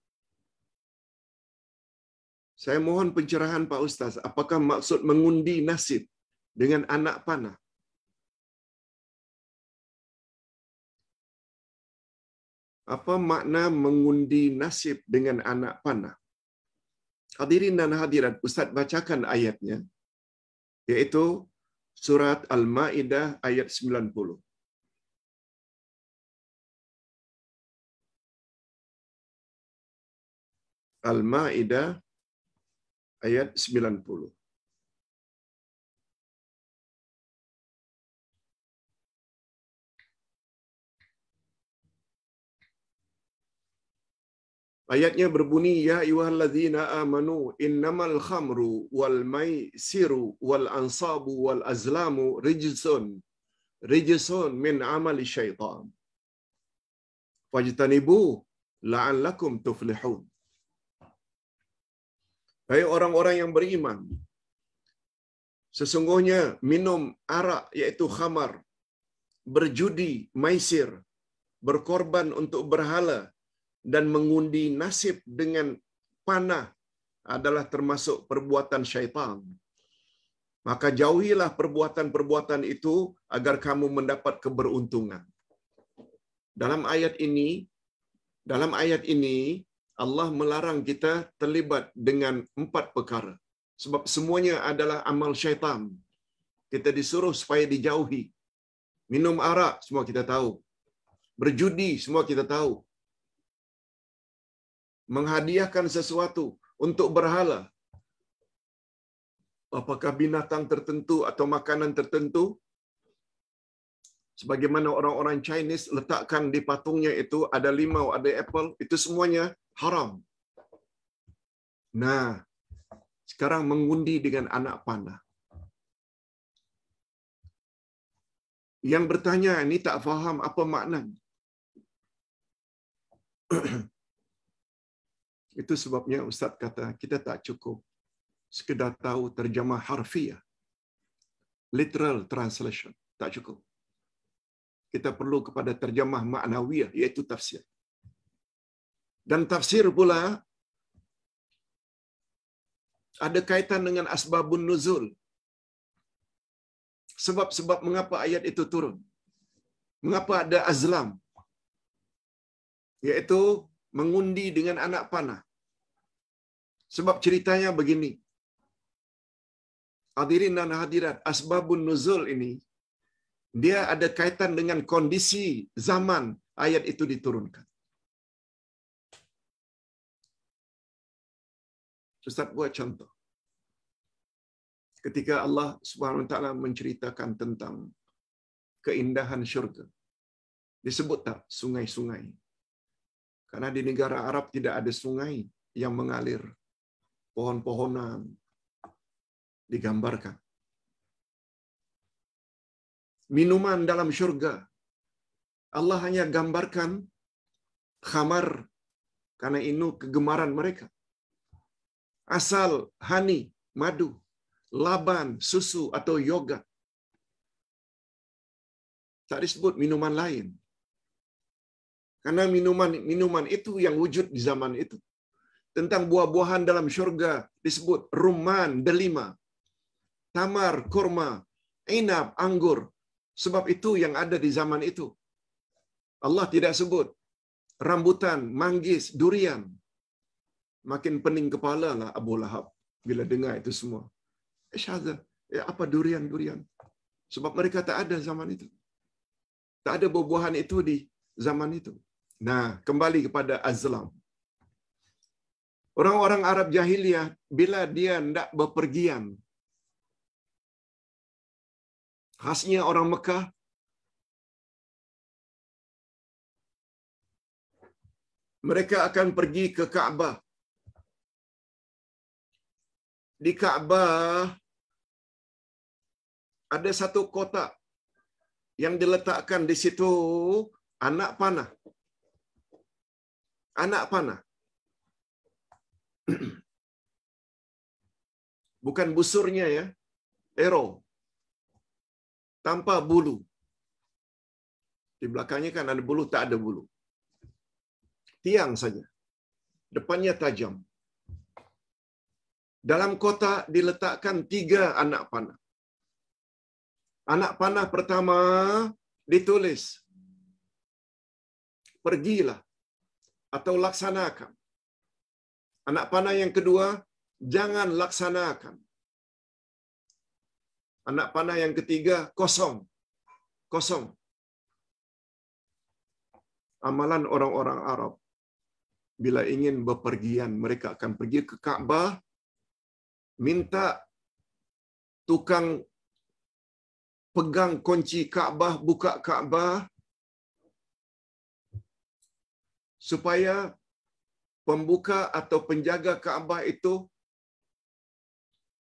Saya mohon pencerahan Pak Ustaz, apakah maksud mengundi nasib dengan anak panah? Apa makna mengundi nasib dengan anak panah? Hadirin dan hadirat, Ustaz bacakan ayatnya, yaitu surat Al-Ma'idah ayat 90. Al-Ma'idah ayat 90. Ayatnya berbunyi ya ayyuhallazina amanu innamal khamru wal maisiru wal ansabu wal azlamu rijsun rijsun min amali syaitan. Fajtanibu la'allakum tuflihun. Hai orang-orang yang beriman, sesungguhnya minum arak yaitu khamar, berjudi, maisir, berkorban untuk berhala, dan mengundi nasib dengan panah adalah termasuk perbuatan syaitan. Maka jauhilah perbuatan-perbuatan itu agar kamu mendapat keberuntungan. Dalam ayat ini, dalam ayat ini Allah melarang kita terlibat dengan empat perkara. Sebab semuanya adalah amal syaitan. Kita disuruh supaya dijauhi. Minum arak semua kita tahu. Berjudi semua kita tahu menghadiahkan sesuatu untuk berhala. Apakah binatang tertentu atau makanan tertentu? Sebagaimana orang-orang Chinese letakkan di patungnya itu ada limau, ada apel, itu semuanya haram. Nah, sekarang mengundi dengan anak panah. Yang bertanya ini tak faham apa maknanya. Itu sebabnya Ustadz kata kita tak cukup sekedar tahu terjemah harfiah. Literal translation. Tak cukup. Kita perlu kepada terjemah maknawiyah, iaitu tafsir. Dan tafsir pula ada kaitan dengan asbabun nuzul. Sebab-sebab mengapa ayat itu turun. Mengapa ada azlam? Iaitu mengundi dengan anak panah. Sebab ceritanya begini. Hadirin dan hadirat, asbabun nuzul ini, dia ada kaitan dengan kondisi zaman ayat itu diturunkan. Ustaz buat contoh. Ketika Allah Subhanahu taala menceritakan tentang keindahan syurga. Disebut tak sungai-sungai Karena di negara Arab tidak ada sungai yang mengalir. Pohon-pohonan digambarkan. Minuman dalam surga. Allah hanya gambarkan khamar karena ini kegemaran mereka. Asal, honey madu, laban, susu atau yoga. Tak disebut minuman lain. Karena minuman-minuman itu yang wujud di zaman itu. Tentang buah-buahan dalam syurga disebut rumman, delima, tamar, kurma, inab, anggur. Sebab itu yang ada di zaman itu. Allah tidak sebut rambutan, manggis, durian. Makin pening kepala lah Abu Lahab bila dengar itu semua. Eh ya apa durian-durian? Sebab mereka tak ada zaman itu. Tak ada buah-buahan itu di zaman itu. Nah, kembali kepada azlam. Orang-orang Arab jahiliyah bila dia tidak bepergian, khasnya orang Mekah, mereka akan pergi ke Ka'bah. Di Ka'bah ada satu kotak yang diletakkan di situ anak panah anak panah. Bukan busurnya ya, arrow. Tanpa bulu. Di belakangnya kan ada bulu, tak ada bulu. Tiang saja. Depannya tajam. Dalam kota diletakkan tiga anak panah. Anak panah pertama ditulis, pergilah atau laksanakan. Anak panah yang kedua, jangan laksanakan. Anak panah yang ketiga, kosong. Kosong. Amalan orang-orang Arab. Bila ingin bepergian, mereka akan pergi ke Ka'bah, minta tukang pegang kunci Ka'bah, buka Ka'bah, supaya pembuka atau penjaga Kaabah itu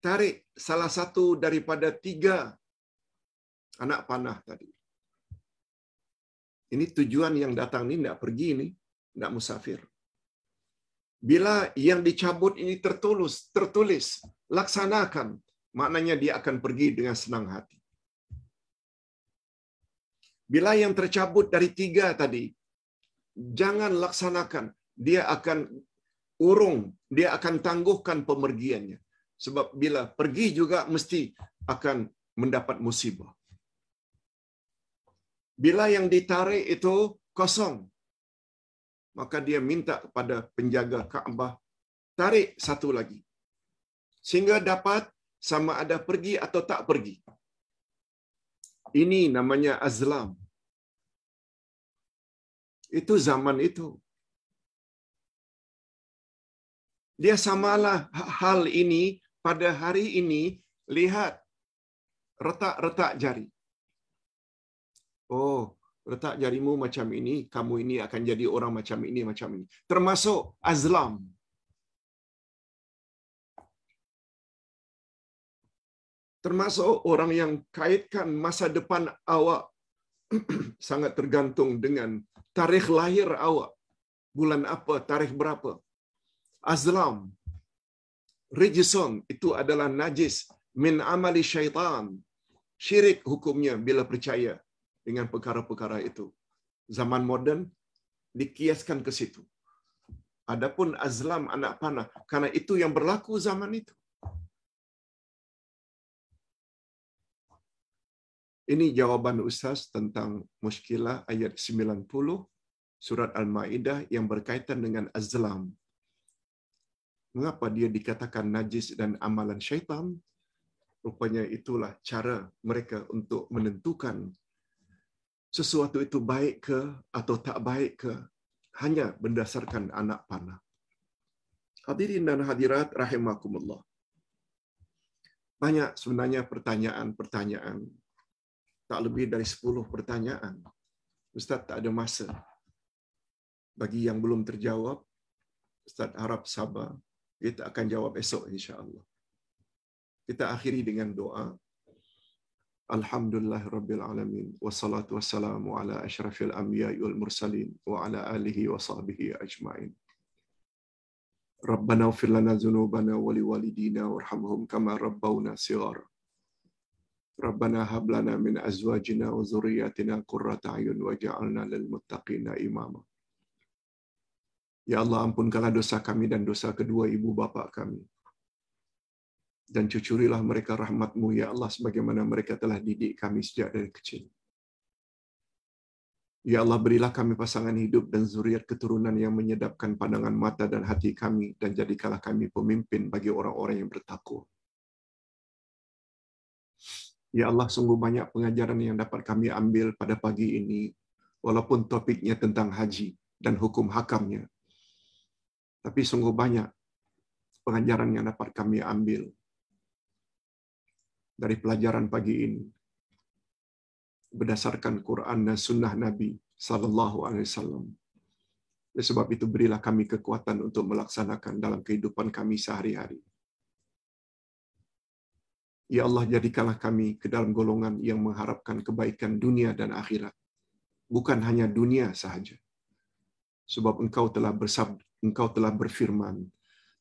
tarik salah satu daripada tiga anak panah tadi. Ini tujuan yang datang ini tidak pergi ini, tidak musafir. Bila yang dicabut ini tertulis, tertulis, laksanakan, maknanya dia akan pergi dengan senang hati. Bila yang tercabut dari tiga tadi, jangan laksanakan. Dia akan urung, dia akan tangguhkan pemergiannya. Sebab bila pergi juga mesti akan mendapat musibah. Bila yang ditarik itu kosong, maka dia minta kepada penjaga Kaabah, tarik satu lagi. Sehingga dapat sama ada pergi atau tak pergi. Ini namanya azlam. Itu zaman itu. Dia samalah hal ini pada hari ini, lihat retak-retak jari. Oh, retak jarimu macam ini, kamu ini akan jadi orang macam ini, macam ini. Termasuk azlam. Termasuk orang yang kaitkan masa depan awak sangat tergantung dengan tarikh lahir awak, bulan apa, tarikh berapa. Azlam, Rijison, itu adalah najis min amali syaitan. Syirik hukumnya bila percaya dengan perkara-perkara itu. Zaman moden dikiaskan ke situ. Adapun azlam anak panah, karena itu yang berlaku zaman itu. Ini jawaban Ustaz tentang muskilah ayat 90 surat Al-Maidah yang berkaitan dengan azlam. Mengapa dia dikatakan najis dan amalan syaitan? Rupanya itulah cara mereka untuk menentukan sesuatu itu baik ke atau tak baik ke hanya berdasarkan anak panah. Hadirin dan hadirat rahimakumullah. Banyak sebenarnya pertanyaan-pertanyaan tak lebih dari 10 pertanyaan. Ustaz tak ada masa. Bagi yang belum terjawab, Ustaz harap sabar. Kita akan jawab esok insya-Allah. Kita akhiri dengan doa. Alhamdulillah Rabbil Alamin Wassalatu wassalamu ala ashrafil anbiya wal mursalin Wa ala alihi wa sahbihi ajma'in Rabbana ufir lana zunubana wali walidina Warhamhum kama rabbawna sigara Rabbana hablana min azwajina wa dzurriyyatina ayun waj'alna lil imama. Ya Allah ampunkanlah dosa kami dan dosa kedua ibu bapa kami. Dan cucurilah mereka rahmatmu ya Allah sebagaimana mereka telah didik kami sejak dari kecil. Ya Allah berilah kami pasangan hidup dan zuriat keturunan yang menyedapkan pandangan mata dan hati kami dan jadikanlah kami pemimpin bagi orang-orang yang bertakwa. Ya Allah, sungguh banyak pengajaran yang dapat kami ambil pada pagi ini, walaupun topiknya tentang haji dan hukum hakamnya. Tapi sungguh banyak pengajaran yang dapat kami ambil dari pelajaran pagi ini berdasarkan Quran dan Sunnah Nabi Sallallahu Alaihi Wasallam. Sebab itu berilah kami kekuatan untuk melaksanakan dalam kehidupan kami sehari-hari. Ya Allah, jadikanlah kami ke dalam golongan yang mengharapkan kebaikan dunia dan akhirat. Bukan hanya dunia sahaja. Sebab engkau telah bersabda, engkau telah berfirman,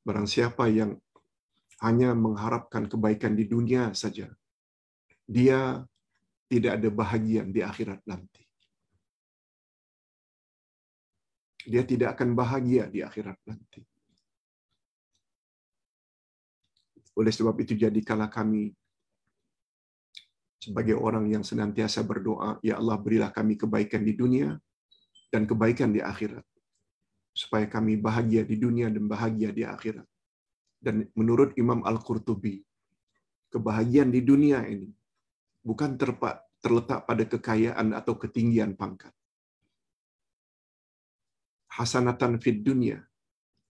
barang siapa yang hanya mengharapkan kebaikan di dunia saja, dia tidak ada bahagian di akhirat nanti. Dia tidak akan bahagia di akhirat nanti. Oleh sebab itu jadikanlah kami sebagai orang yang senantiasa berdoa, ya Allah berilah kami kebaikan di dunia dan kebaikan di akhirat. Supaya kami bahagia di dunia dan bahagia di akhirat. Dan menurut Imam Al-Qurtubi, kebahagiaan di dunia ini bukan terletak pada kekayaan atau ketinggian pangkat. Hasanatan fid dunia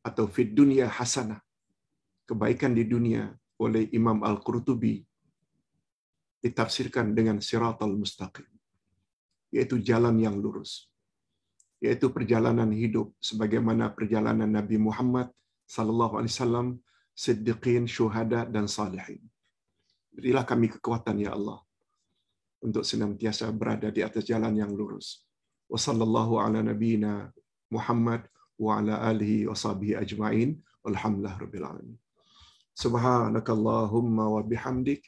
atau fid dunia hasanah. Kebaikan di dunia oleh Imam Al-Qurtubi ditafsirkan dengan siratal mustaqim, yaitu jalan yang lurus, yaitu perjalanan hidup sebagaimana perjalanan Nabi Muhammad Sallallahu Alaihi Wasallam, siddiqin, syuhada, dan salihin. Berilah kami kekuatan ya Allah untuk senantiasa berada di atas jalan yang lurus. sallallahu ala nabiyina Muhammad wa ala alihi wa sahbihi ajma'in. Walhamdulillah rabbil alamin. Subhanakallahumma wa bihamdik